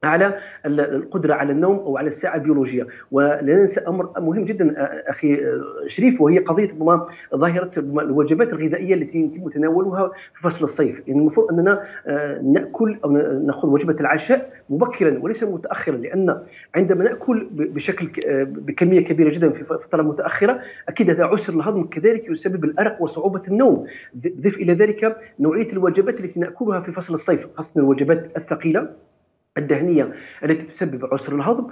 على القدره على النوم او على الساعه البيولوجيه ولا ننسى امر مهم جدا اخي شريف وهي قضيه ربما ظاهره الوجبات الغذائيه التي يتم تناولها في فصل الصيف يعني المفروض اننا آه، ناكل او ناخذ وجبه العشاء مبكرا وليس متاخرا لان عندما ناكل بشكل آه، بكميه كبيره جدا في فتره متاخره اكيد هذا عسر الهضم كذلك يسبب الارق وصعوبه النوم ضف الى ذلك نوعيه الوجبات التي ناكلها في فصل الصيف خاصه الوجبات الثقيله الدهنيه التي تسبب عسر الهضم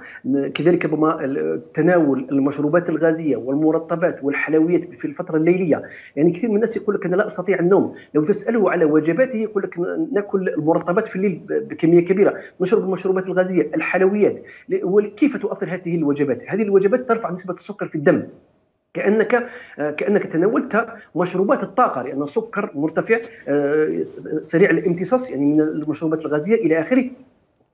كذلك بما تناول المشروبات الغازيه والمرطبات والحلويات في الفتره الليليه يعني كثير من الناس يقول لك انا لا استطيع النوم لو تساله على وجباته يقول لك ناكل المرطبات في الليل بكميه كبيره نشرب المشروبات الغازيه الحلويات كيف تؤثر هذه الوجبات هذه الوجبات ترفع نسبه السكر في الدم كانك آه، كانك تناولت مشروبات الطاقه لان السكر مرتفع آه، سريع الامتصاص يعني من المشروبات الغازيه الى اخره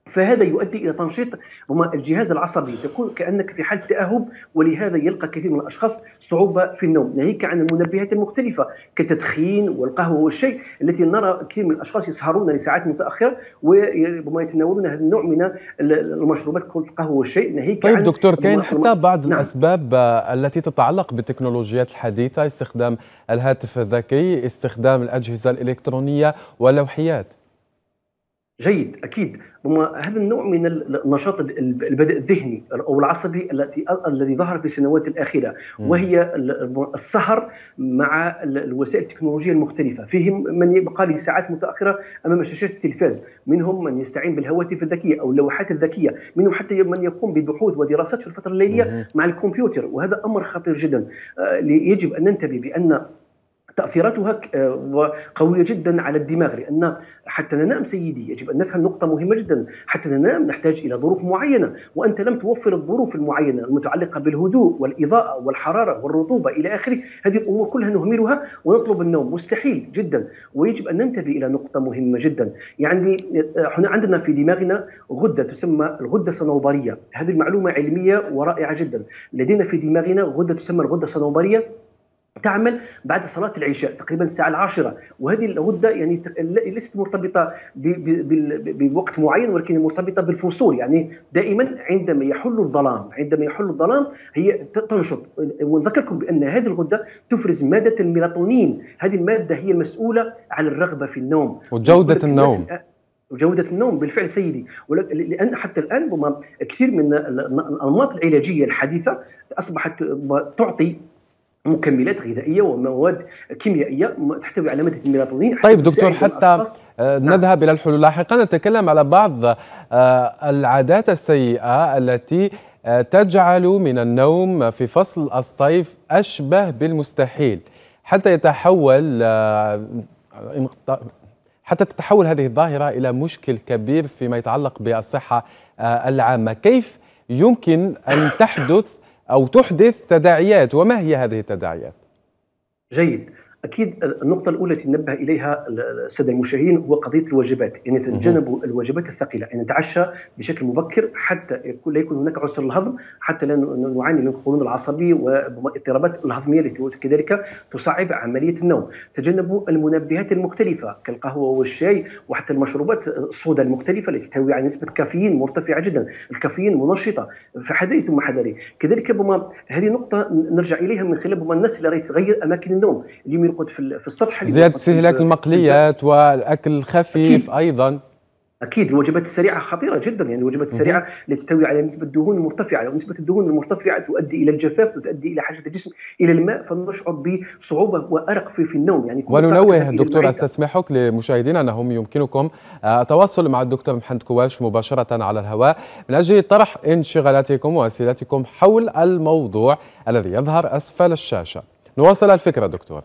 فهذا يؤدي الى تنشيط ربما الجهاز العصبي تكون كانك في حاله تاهب ولهذا يلقى كثير من الاشخاص صعوبه في النوم ناهيك عن المنبهات المختلفه كالتدخين والقهوه والشاي التي نرى كثير من الاشخاص يسهرون لساعات متاخره وربما يتناولون هذا النوع من المشروبات القهوه والشاي ناهيك طيب عن دكتور كاين حتى بعض نعم. الاسباب آه، التي تتعلق بالتكنولوجيات الحديثه استخدام الهاتف الذكي استخدام الاجهزه الالكترونيه واللوحيات جيد اكيد ثم هذا النوع من النشاط البدء الذهني او العصبي التي الذي ظهر في السنوات الاخيره وهي السهر مع الوسائل التكنولوجيه المختلفه فيهم من يبقى لساعات متاخره امام شاشات التلفاز منهم من يستعين بالهواتف الذكيه او اللوحات الذكيه منهم حتى من يقوم ببحوث ودراسات في الفتره الليليه مع الكمبيوتر وهذا امر خطير جدا آه، يجب ان ننتبه بان تاثيراتها آه، قويه جدا على الدماغ لان حتى ننام نعم سيدي يجب ان نفهم نقطه مهمه جدا حتى ننام نعم نحتاج الى ظروف معينه وانت لم توفر الظروف المعينه المتعلقه بالهدوء والاضاءه والحراره والرطوبه الى اخره هذه الامور كلها نهملها ونطلب النوم مستحيل جدا ويجب ان ننتبه الى نقطه مهمه جدا يعني احنا آه، عندنا في دماغنا غده تسمى الغده الصنوبريه هذه المعلومه علميه ورائعه جدا لدينا في دماغنا غده تسمى الغده الصنوبريه تعمل بعد صلاة العشاء تقريبا الساعة العاشرة وهذه الغدة يعني ليست مرتبطة بوقت معين ولكن مرتبطة بالفصول يعني دائما عندما يحل الظلام عندما يحل الظلام هي تنشط ونذكركم بأن هذه الغدة تفرز مادة الميلاتونين هذه المادة هي المسؤولة عن الرغبة في النوم وجودة النوم وجودة النوم بالفعل سيدي لأن حتى الآن كثير من الأنماط العلاجية الحديثة أصبحت تعطي مكملات غذائيه ومواد كيميائيه تحتوي على ماده الميلاتونين طيب دكتور حتى آه، نعم. نذهب الى الحلول لاحقا نتكلم على بعض آه، العادات السيئه التي آه، تجعل من النوم في فصل الصيف اشبه بالمستحيل حتى يتحول حتى تتحول هذه الظاهره الى مشكل كبير فيما يتعلق بالصحه العامه كيف يمكن ان تحدث أو تحدث تداعيات وما هي هذه التداعيات؟ جيد اكيد النقطه الاولى التي نبه اليها الساده المشاهدين هو قضيه الوجبات يعني تتجنبوا الوجبات الثقيله يعني نتعشى بشكل مبكر حتى لا يكون هناك عسر الهضم حتى لا نعاني من القولون العصبي والاضطرابات الهضميه التي كذلك تصعب عمليه النوم تجنبوا المنبهات المختلفه كالقهوه والشاي وحتى المشروبات الصودا المختلفه التي تحتوي على نسبه كافيين مرتفعه جدا الكافيين منشطه فحذري ثم حذري كذلك بما هذه نقطه نرجع اليها من خلال بما الناس اللي تغير اماكن النوم اليوم يرقد في في السطح زياده استهلاك المقليات والاكل الخفيف أكيد. ايضا اكيد الوجبات السريعه خطيره جدا يعني الوجبات السريعه التي تحتوي على نسبه دهون مرتفعه ونسبه الدهون المرتفعه تؤدي الى الجفاف وتؤدي الى حاجه الجسم الى الماء فنشعر بصعوبه وارق في, في النوم يعني وننوه دكتور استسمحك لمشاهدينا انهم يمكنكم آه، التواصل مع الدكتور محمد كواش مباشره على الهواء من اجل طرح انشغالاتكم واسئلتكم حول الموضوع الذي يظهر اسفل الشاشه نواصل الفكره دكتور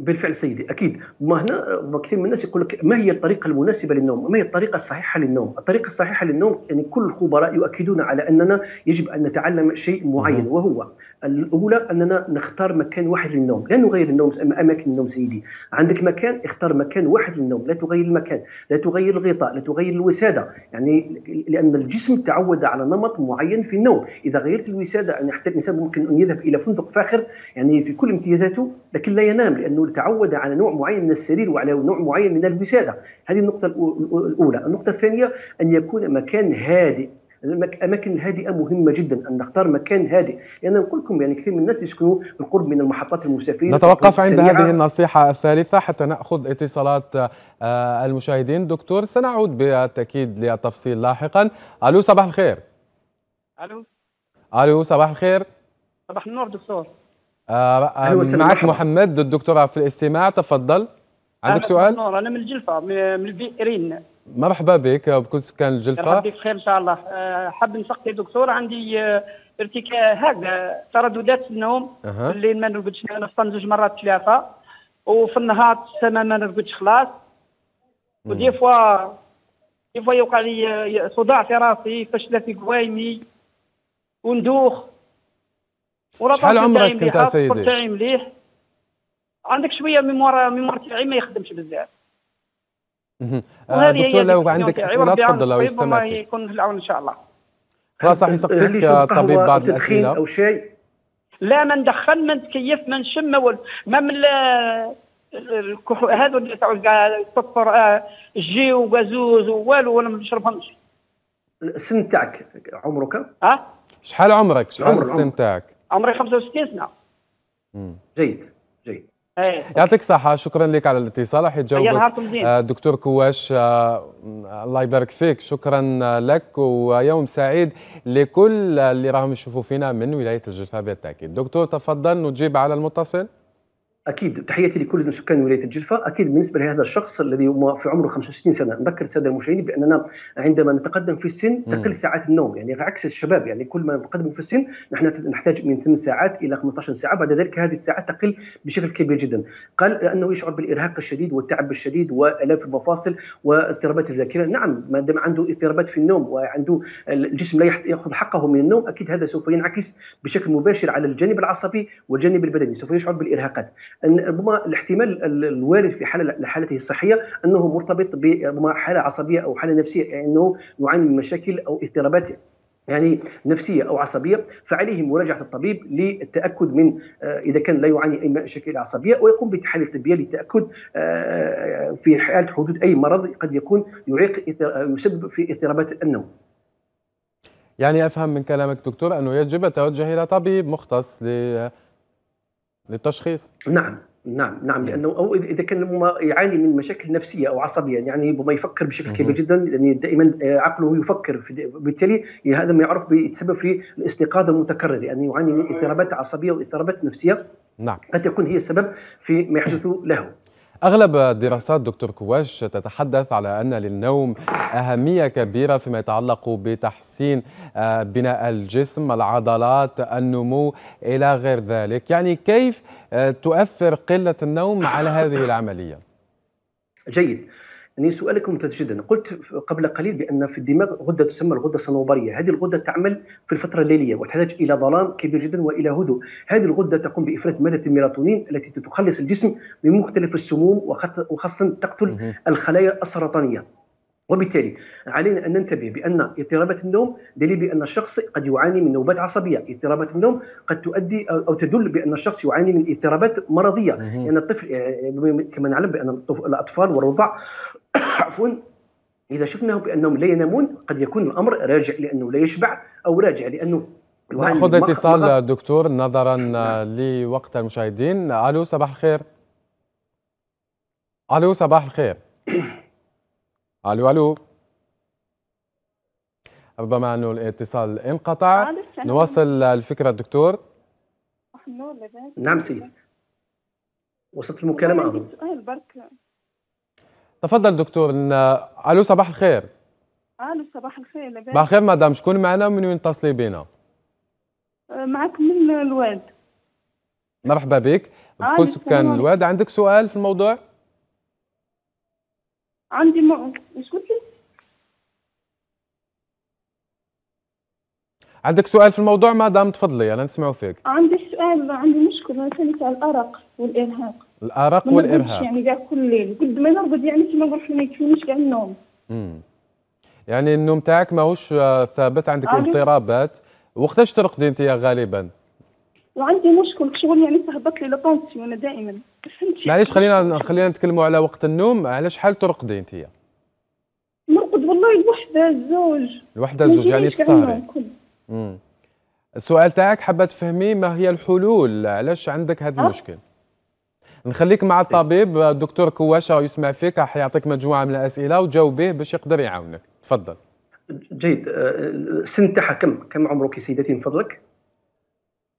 بالفعل سيدي اكيد ما هنا كثير من الناس يقول لك ما هي الطريقه المناسبه للنوم ما هي الطريقه الصحيحه للنوم الطريقه الصحيحه للنوم يعني كل الخبراء يؤكدون على اننا يجب ان نتعلم شيء معين وهو الاولى اننا نختار مكان واحد للنوم لا نغير النوم اماكن النوم سيدي عندك مكان اختار مكان واحد للنوم لا تغير المكان لا تغير الغطاء لا تغير الوساده يعني لان الجسم تعود على نمط معين في النوم اذا غيرت الوساده يعني حتى الانسان ممكن ان يذهب الى فندق فاخر يعني في كل امتيازاته لكن لا ينام لانه تعود على نوع معين من السرير وعلى نوع معين من الوساده هذه النقطه الاولى النقطه الثانيه ان يكون مكان هادئ الاماكن الهادئه مهمه جدا ان نختار مكان هادئ لان يعني نقول لكم يعني كثير من الناس يسكنوا بالقرب من المحطات المسافرين نتوقف عند هذه النصيحه الثالثه حتى ناخذ اتصالات آه، المشاهدين دكتور سنعود بالتاكيد للتفصيل لاحقا الو صباح الخير الو الو صباح الخير صباح النور دكتور آه معك محمد الدكتور في الاستماع تفضل عندك سؤال؟ انا من الجلفه من البيئرين مرحبا بك بكل سكان الجلفه ربي بخير ان شاء الله أه، حاب نسقي دكتور عندي أه، ارتكاء هكذا ترددات في النوم أه. الليل ما نرقدش نفطن زوج مرات ثلاثه وفي النهار السماء ما نرقدش خلاص ودي فوا دي فوا يوقع لي أه، صداع في راسي فشله في قوايمي وندوخ شحال عمرك انت سيدي مليح عندك شويه ميموار ميموار تاعي ما يخدمش بزاف آه، دكتور لو عندك يعني اسئله تفضل لو فيك. يكون في العون ان شاء الله خلاص راح يسقسيك طبيب بعض الاسئله او شيء لا ما ندخن ما نتكيف ما نشم ما من هذو تاع الصفر جي وغازوز ووالو ولا ما نشربهمش السن تاعك عمرك؟ اه شحال عمرك؟ شحال السن تاعك؟ عمري 65 سنه. امم جيد. إيه. يعطيك صحة شكرا لك على الاتصال راح يتجاوبك آه، دكتور كواش آه، آه، الله يبارك فيك شكرا لك ويوم سعيد لكل اللي راهم يشوفوا فينا من ولاية الجلفة بالتأكيد دكتور تفضل نجيب على المتصل اكيد تحياتي لكل سكان ولايه الجلفه اكيد بالنسبه لهذا الشخص الذي هو في عمره 65 سنه نذكر الساده المشاهدين باننا عندما نتقدم في السن تقل ساعات النوم يعني عكس الشباب يعني كل ما نتقدم في السن نحن نحتاج من 8 ساعات الى 15 ساعه بعد ذلك هذه الساعات تقل بشكل كبير جدا قال انه يشعر بالارهاق الشديد والتعب الشديد والاف المفاصل واضطرابات الذاكره نعم ما دام عنده اضطرابات في النوم وعنده الجسم لا ياخذ حقه من النوم اكيد هذا سوف ينعكس بشكل مباشر على الجانب العصبي والجانب البدني سوف يشعر بالارهاقات ان ربما الاحتمال الوارد في حاله حالته الصحيه انه مرتبط بربما حاله عصبيه او حاله نفسيه يعني انه يعاني من مشاكل او اضطرابات يعني نفسيه او عصبيه فعليه مراجعه الطبيب للتاكد من آه، اذا كان لا يعاني اي مشاكل عصبيه ويقوم بتحاليل طبيه للتاكد آه، في حاله حدوث اي مرض قد يكون يعيق يسبب في اضطرابات النوم. يعني افهم من كلامك دكتور انه يجب التوجه الى طبيب مختص ل للتشخيص نعم نعم نعم لانه او اذا كان يعاني من مشاكل نفسيه او عصبيه يعني ربما يفكر بشكل كبير جدا لان يعني دائما آه، عقله يفكر بالتالي هذا ما يعرف بيتسبب في الاستيقاظ المتكرر يعني يعاني من اضطرابات عصبيه واضطرابات نفسيه نعم قد تكون هي السبب في ما يحدث له أغلب الدراسات دكتور كواش تتحدث على أن للنوم أهمية كبيرة فيما يتعلق بتحسين آه، بناء الجسم العضلات النمو إلى غير ذلك يعني كيف آه، تؤثر قلة النوم على هذه العملية؟ جيد يعني سؤالك ممتاز جدا قلت قبل قليل بان في الدماغ غده تسمى الغده الصنوبريه هذه الغده تعمل في الفتره الليليه وتحتاج الى ظلام كبير جدا والى هدوء هذه الغده تقوم بافراز ماده الميلاتونين التي تخلص الجسم من مختلف السموم وخاصه تقتل الخلايا السرطانيه وبالتالي علينا ان ننتبه بان اضطرابات النوم دليل بان الشخص قد يعاني من نوبات عصبيه، اضطرابات النوم قد تؤدي او تدل بان الشخص يعاني من اضطرابات مرضيه، لان يعني الطفل آه، كما نعلم بان الاطفال والرضع عفوا اذا شفناه بانهم لا ينامون قد يكون الامر راجع لانه لا يشبع او راجع لانه ناخذ اتصال دكتور نظرا نعم. لوقت المشاهدين، الو صباح الخير. الو صباح الخير. الو الو ربما انه الاتصال انقطع نواصل الفكره الدكتور نعم سيدي وصلت المكالمه عندي سؤال برك تفضل دكتور الو صباح الخير الو صباح الخير لاباس صباح الخير مدام شكون معنا ومن وين اتصلي بينا أه، معك من الواد مرحبا بك بكل سكان الواد عندك سؤال في الموضوع عندي مو م... قلتي؟ عندك سؤال في الموضوع ما دام تفضلي انا نسمعوا فيك عندي سؤال عندي مشكل مثلا تاع الارق والارهاق الارق والارهاق يعني كاع كل ليل قد ما نرقد يعني كيما نروح في يكفينيش كاع النوم امم يعني النوم تاعك ماهوش آه، ثابت عندك آه، اضطرابات وقتاش ترقدي انت غالبا وعندي مشكل شغل يعني تهبط لي لا دائما فهمتي معليش خلينا خلينا نتكلموا على وقت النوم على شحال ترقدي انت نرقد والله الوحده الزوج الوحده الزوج يعني تسهري السؤال تاعك حابه تفهمي ما هي الحلول علاش عندك هذا أه؟ المشكل نخليك مع إيه. الطبيب الدكتور كواشه يسمع فيك راح يعطيك مجموعه من الاسئله وجاوبيه باش يقدر يعاونك تفضل جيد السن أه، تاعها كم كم عمرك يا سيدتي من فضلك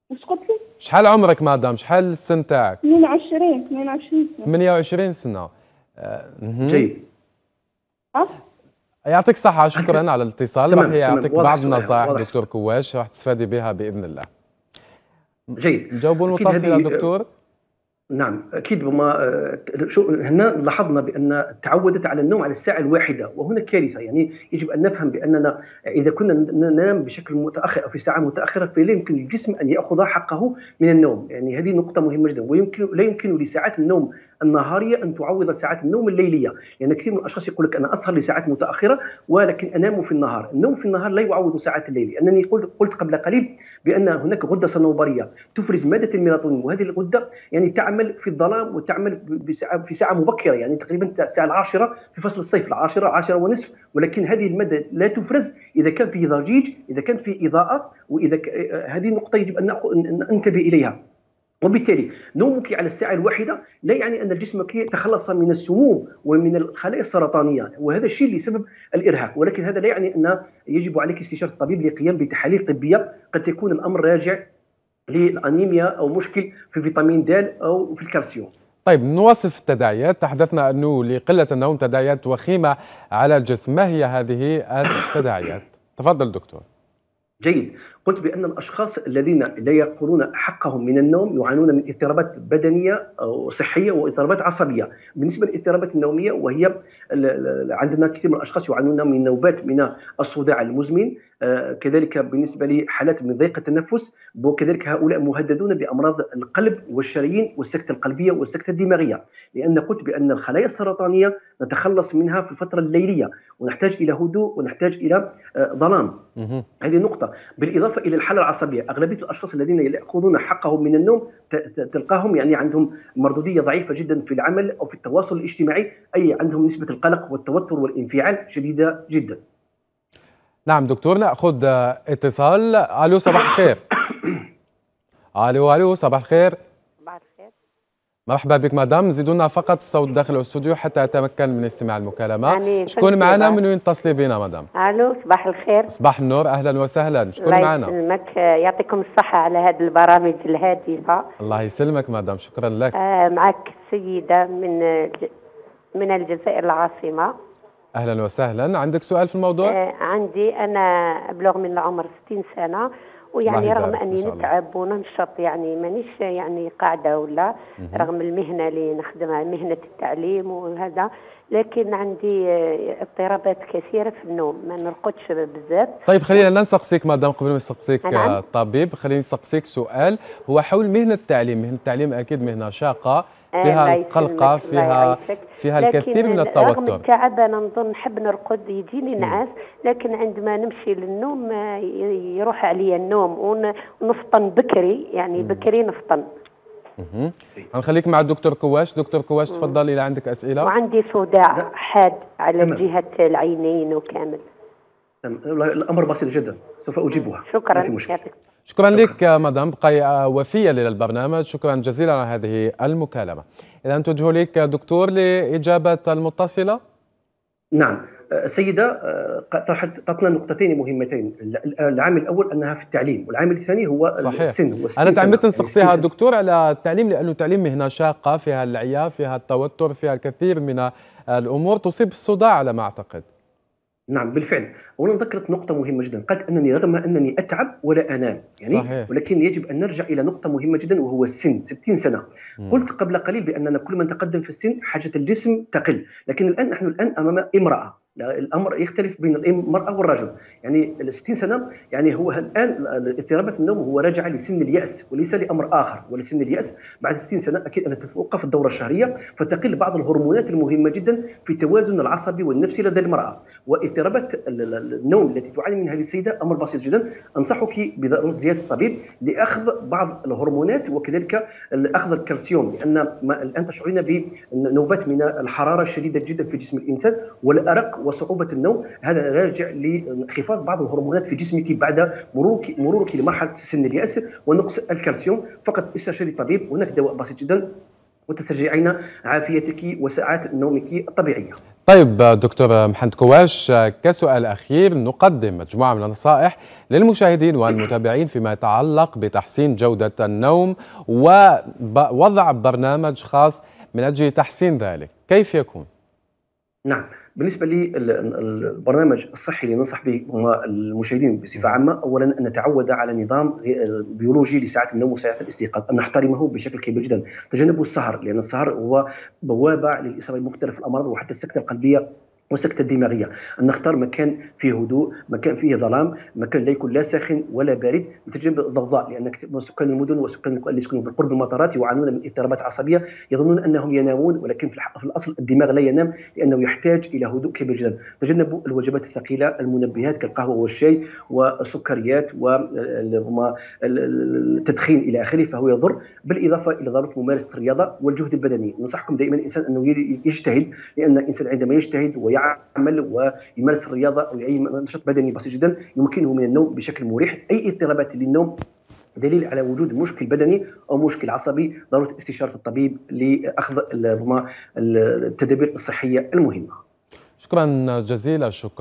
واش قلت شحال عمرك مدام شحال السن تاعك 22 22 سنه 28 سنه جيد أه؟ يعطيك الصحة شكرا على الاتصال راح يعطيك بعض النصائح دكتور كواش راح تستفادي بها بإذن الله جيد نجاوبوا المتصل دكتور نعم اكيد بما آه، شو هنا لاحظنا بان تعودت على النوم على الساعه الواحده وهنا كارثه يعني يجب ان نفهم باننا اذا كنا ننام بشكل متاخر او في ساعه متاخره فلا يمكن للجسم ان ياخذ حقه من النوم يعني هذه نقطه مهمه جدا ويمكن لا يمكن لساعات النوم النهاريه ان تعوض ساعات النوم الليليه لان يعني كثير من الاشخاص يقول لك انا اسهر لساعات متاخره ولكن انام في النهار النوم في النهار لا يعوض ساعات الليل لانني قلت قبل قليل بان هناك غده صنوبريه تفرز ماده الميلاتونين وهذه الغده يعني تعمل في الظلام وتعمل في ساعه مبكره يعني تقريبا الساعه العاشره في فصل الصيف العاشره عشرة ونصف ولكن هذه الماده لا تفرز اذا كان في ضجيج اذا كان في اضاءه واذا آه، هذه النقطه يجب ان انتبه اليها وبالتالي نومك على الساعة الواحدة لا يعني أن جسمك تخلص من السموم ومن الخلايا السرطانية وهذا الشيء اللي سبب الإرهاق ولكن هذا لا يعني أن يجب عليك استشارة الطبيب للقيام بتحاليل طبية قد تكون الأمر راجع للأنيميا أو مشكل في فيتامين د أو في الكالسيوم طيب نوصف التداعيات تحدثنا أنه لقلة النوم تداعيات وخيمة على الجسم ما هي هذه التداعيات؟ تفضل دكتور جيد قلت بان الاشخاص الذين لا يقولون حقهم من النوم يعانون من اضطرابات بدنيه وصحيه واضطرابات عصبيه بالنسبه للاضطرابات النوميه وهي عندنا كثير من الاشخاص يعانون من نوبات من الصداع المزمن آه، كذلك بالنسبه لحالات من ضيق التنفس وكذلك هؤلاء مهددون بامراض القلب والشرايين والسكته القلبيه والسكته الدماغيه لان قلت بان الخلايا السرطانيه نتخلص منها في الفتره الليليه ونحتاج الى هدوء ونحتاج الى آه، ظلام هذه نقطه بالاضافه بالاضافه الى الحاله العصبيه، اغلبيه الاشخاص الذين ياخذون حقهم من النوم تلقاهم يعني عندهم مردوديه ضعيفه جدا في العمل او في التواصل الاجتماعي، اي عندهم نسبه القلق والتوتر والانفعال شديده جدا. نعم دكتور ناخذ اتصال، الو صباح الخير. الو الو صباح الخير. مرحبا بك مدام زيدونا فقط الصوت داخل الاستوديو حتى اتمكن من استماع المكالمه امين شكون معنا من وين اتصلي بنا مدام الو صباح الخير صباح النور اهلا وسهلا شكون معنا الله يسلمك يعطيكم الصحه على هذه البرامج الهادفه الله يسلمك مدام شكرا لك آه معك سيده من من الجزائر العاصمه اهلا وسهلا عندك سؤال في الموضوع آه عندي انا ابلغ من العمر 60 سنه ويعني رغم اني نتعب وننشط يعني مانيش يعني قاعده ولا رغم المهنه اللي نخدمها مهنه التعليم وهذا لكن عندي اضطرابات كثيره في النوم ما نرقدش بزاف طيب خلينا لا نسقسيك مدام قبل ما نسقسيك نعم. الطبيب آه، خليني نسقسيك سؤال هو حول مهنه التعليم مهنه التعليم اكيد مهنه شاقه فيها القلقه فيها فيها الكثير من التوتر لكن التعب انا نظن نحب نرقد يجيني نعاس لكن عندما نمشي للنوم آه، يروح عليا النوم ونفطن بكري يعني بكري نفطن هنخليك مع الدكتور كواش دكتور كواش تفضل الى عندك اسئله وعندي صداع حاد على جهه العينين وكامل الامر بسيط جدا سوف اجيبها شكرا شكرا لك مدام بقي وفيه للبرنامج شكرا جزيلا على هذه المكالمه اذا توجه لك دكتور لاجابه المتصله نعم السيدة أه، أه، طرحت طرحنا نقطتين مهمتين العامل الأول أنها في التعليم والعامل الثاني هو صحيح. السن أنا تعمدت نسقسيها الدكتور يعني على التعليم لأنه التعليم مهنة شاقة فيها العياء فيها التوتر فيها الكثير من الأمور تصيب الصداع على ما أعتقد نعم بالفعل اولا ذكرت نقطه مهمه جدا قالت انني رغم انني اتعب ولا انام يعني صحيح. ولكن يجب ان نرجع الى نقطه مهمه جدا وهو السن 60 سنه مم. قلت قبل قليل باننا كل من تقدم في السن حاجه الجسم تقل لكن الان نحن الان امام امراه الامر يختلف بين المراه والرجل يعني ال 60 سنه يعني هو الان اضطرابات النوم هو رجع لسن الياس وليس لامر اخر ولسن الياس بعد 60 سنه اكيد ان تتوقف الدوره الشهريه فتقل بعض الهرمونات المهمه جدا في التوازن العصبي والنفسي لدى المراه واضطرابات النوم التي تعاني منها هذه السيده امر بسيط جدا انصحك بضروره زياده الطبيب لاخذ بعض الهرمونات وكذلك اخذ الكالسيوم لان ما الان تشعرين بنوبات من الحراره الشديده جدا في جسم الانسان والارق وصعوبه النوم هذا راجع لانخفاض بعض الهرمونات في جسمك بعد مرورك مرورك لمرحله سن الياس ونقص الكالسيوم فقط استشاري الطبيب هناك دواء بسيط جدا وتسترجعين عافيتك وساعات نومك الطبيعيه. طيب دكتور محمد كواش كسؤال اخير نقدم مجموعه من النصائح للمشاهدين والمتابعين فيما يتعلق بتحسين جوده النوم ووضع برنامج خاص من اجل تحسين ذلك، كيف يكون؟ نعم بالنسبه للبرنامج الصحي اللي ننصح به هما المشاهدين بصفه عامه اولا ان نتعود على نظام بيولوجي لساعات النوم وساعه الاستيقاظ ان نحترمه بشكل كبير جدا تجنب السهر لان السهر هو بوابه للاصابه بمختلف الامراض وحتى السكته القلبيه والسكتة الدماغية نختار مكان فيه هدوء مكان فيه ظلام مكان لا يكون لا ساخن ولا بارد لتجنب الضوضاء لأن سكان المدن وسكان اللي يسكنون بالقرب من المطارات يعانون من اضطرابات عصبية يظنون أنهم ينامون ولكن في الأصل الدماغ لا ينام لأنه يحتاج إلى هدوء كبير جدا تجنبوا الوجبات الثقيلة المنبهات كالقهوة والشاي والسكريات والتدخين إلى آخره فهو يضر بالإضافة إلى ضرورة ممارسة الرياضة والجهد البدني ننصحكم دائما الإنسان أنه يجتهد لأن الإنسان عندما يجتهد ويعمل يعمل ويمارس الرياضه او اي نشاط بدني بسيط جدا يمكنه من النوم بشكل مريح اي اضطرابات للنوم دليل على وجود مشكل بدني او مشكل عصبي ضروره استشاره الطبيب لاخذ التدابير الصحيه المهمه شكرا جزيلا شكرا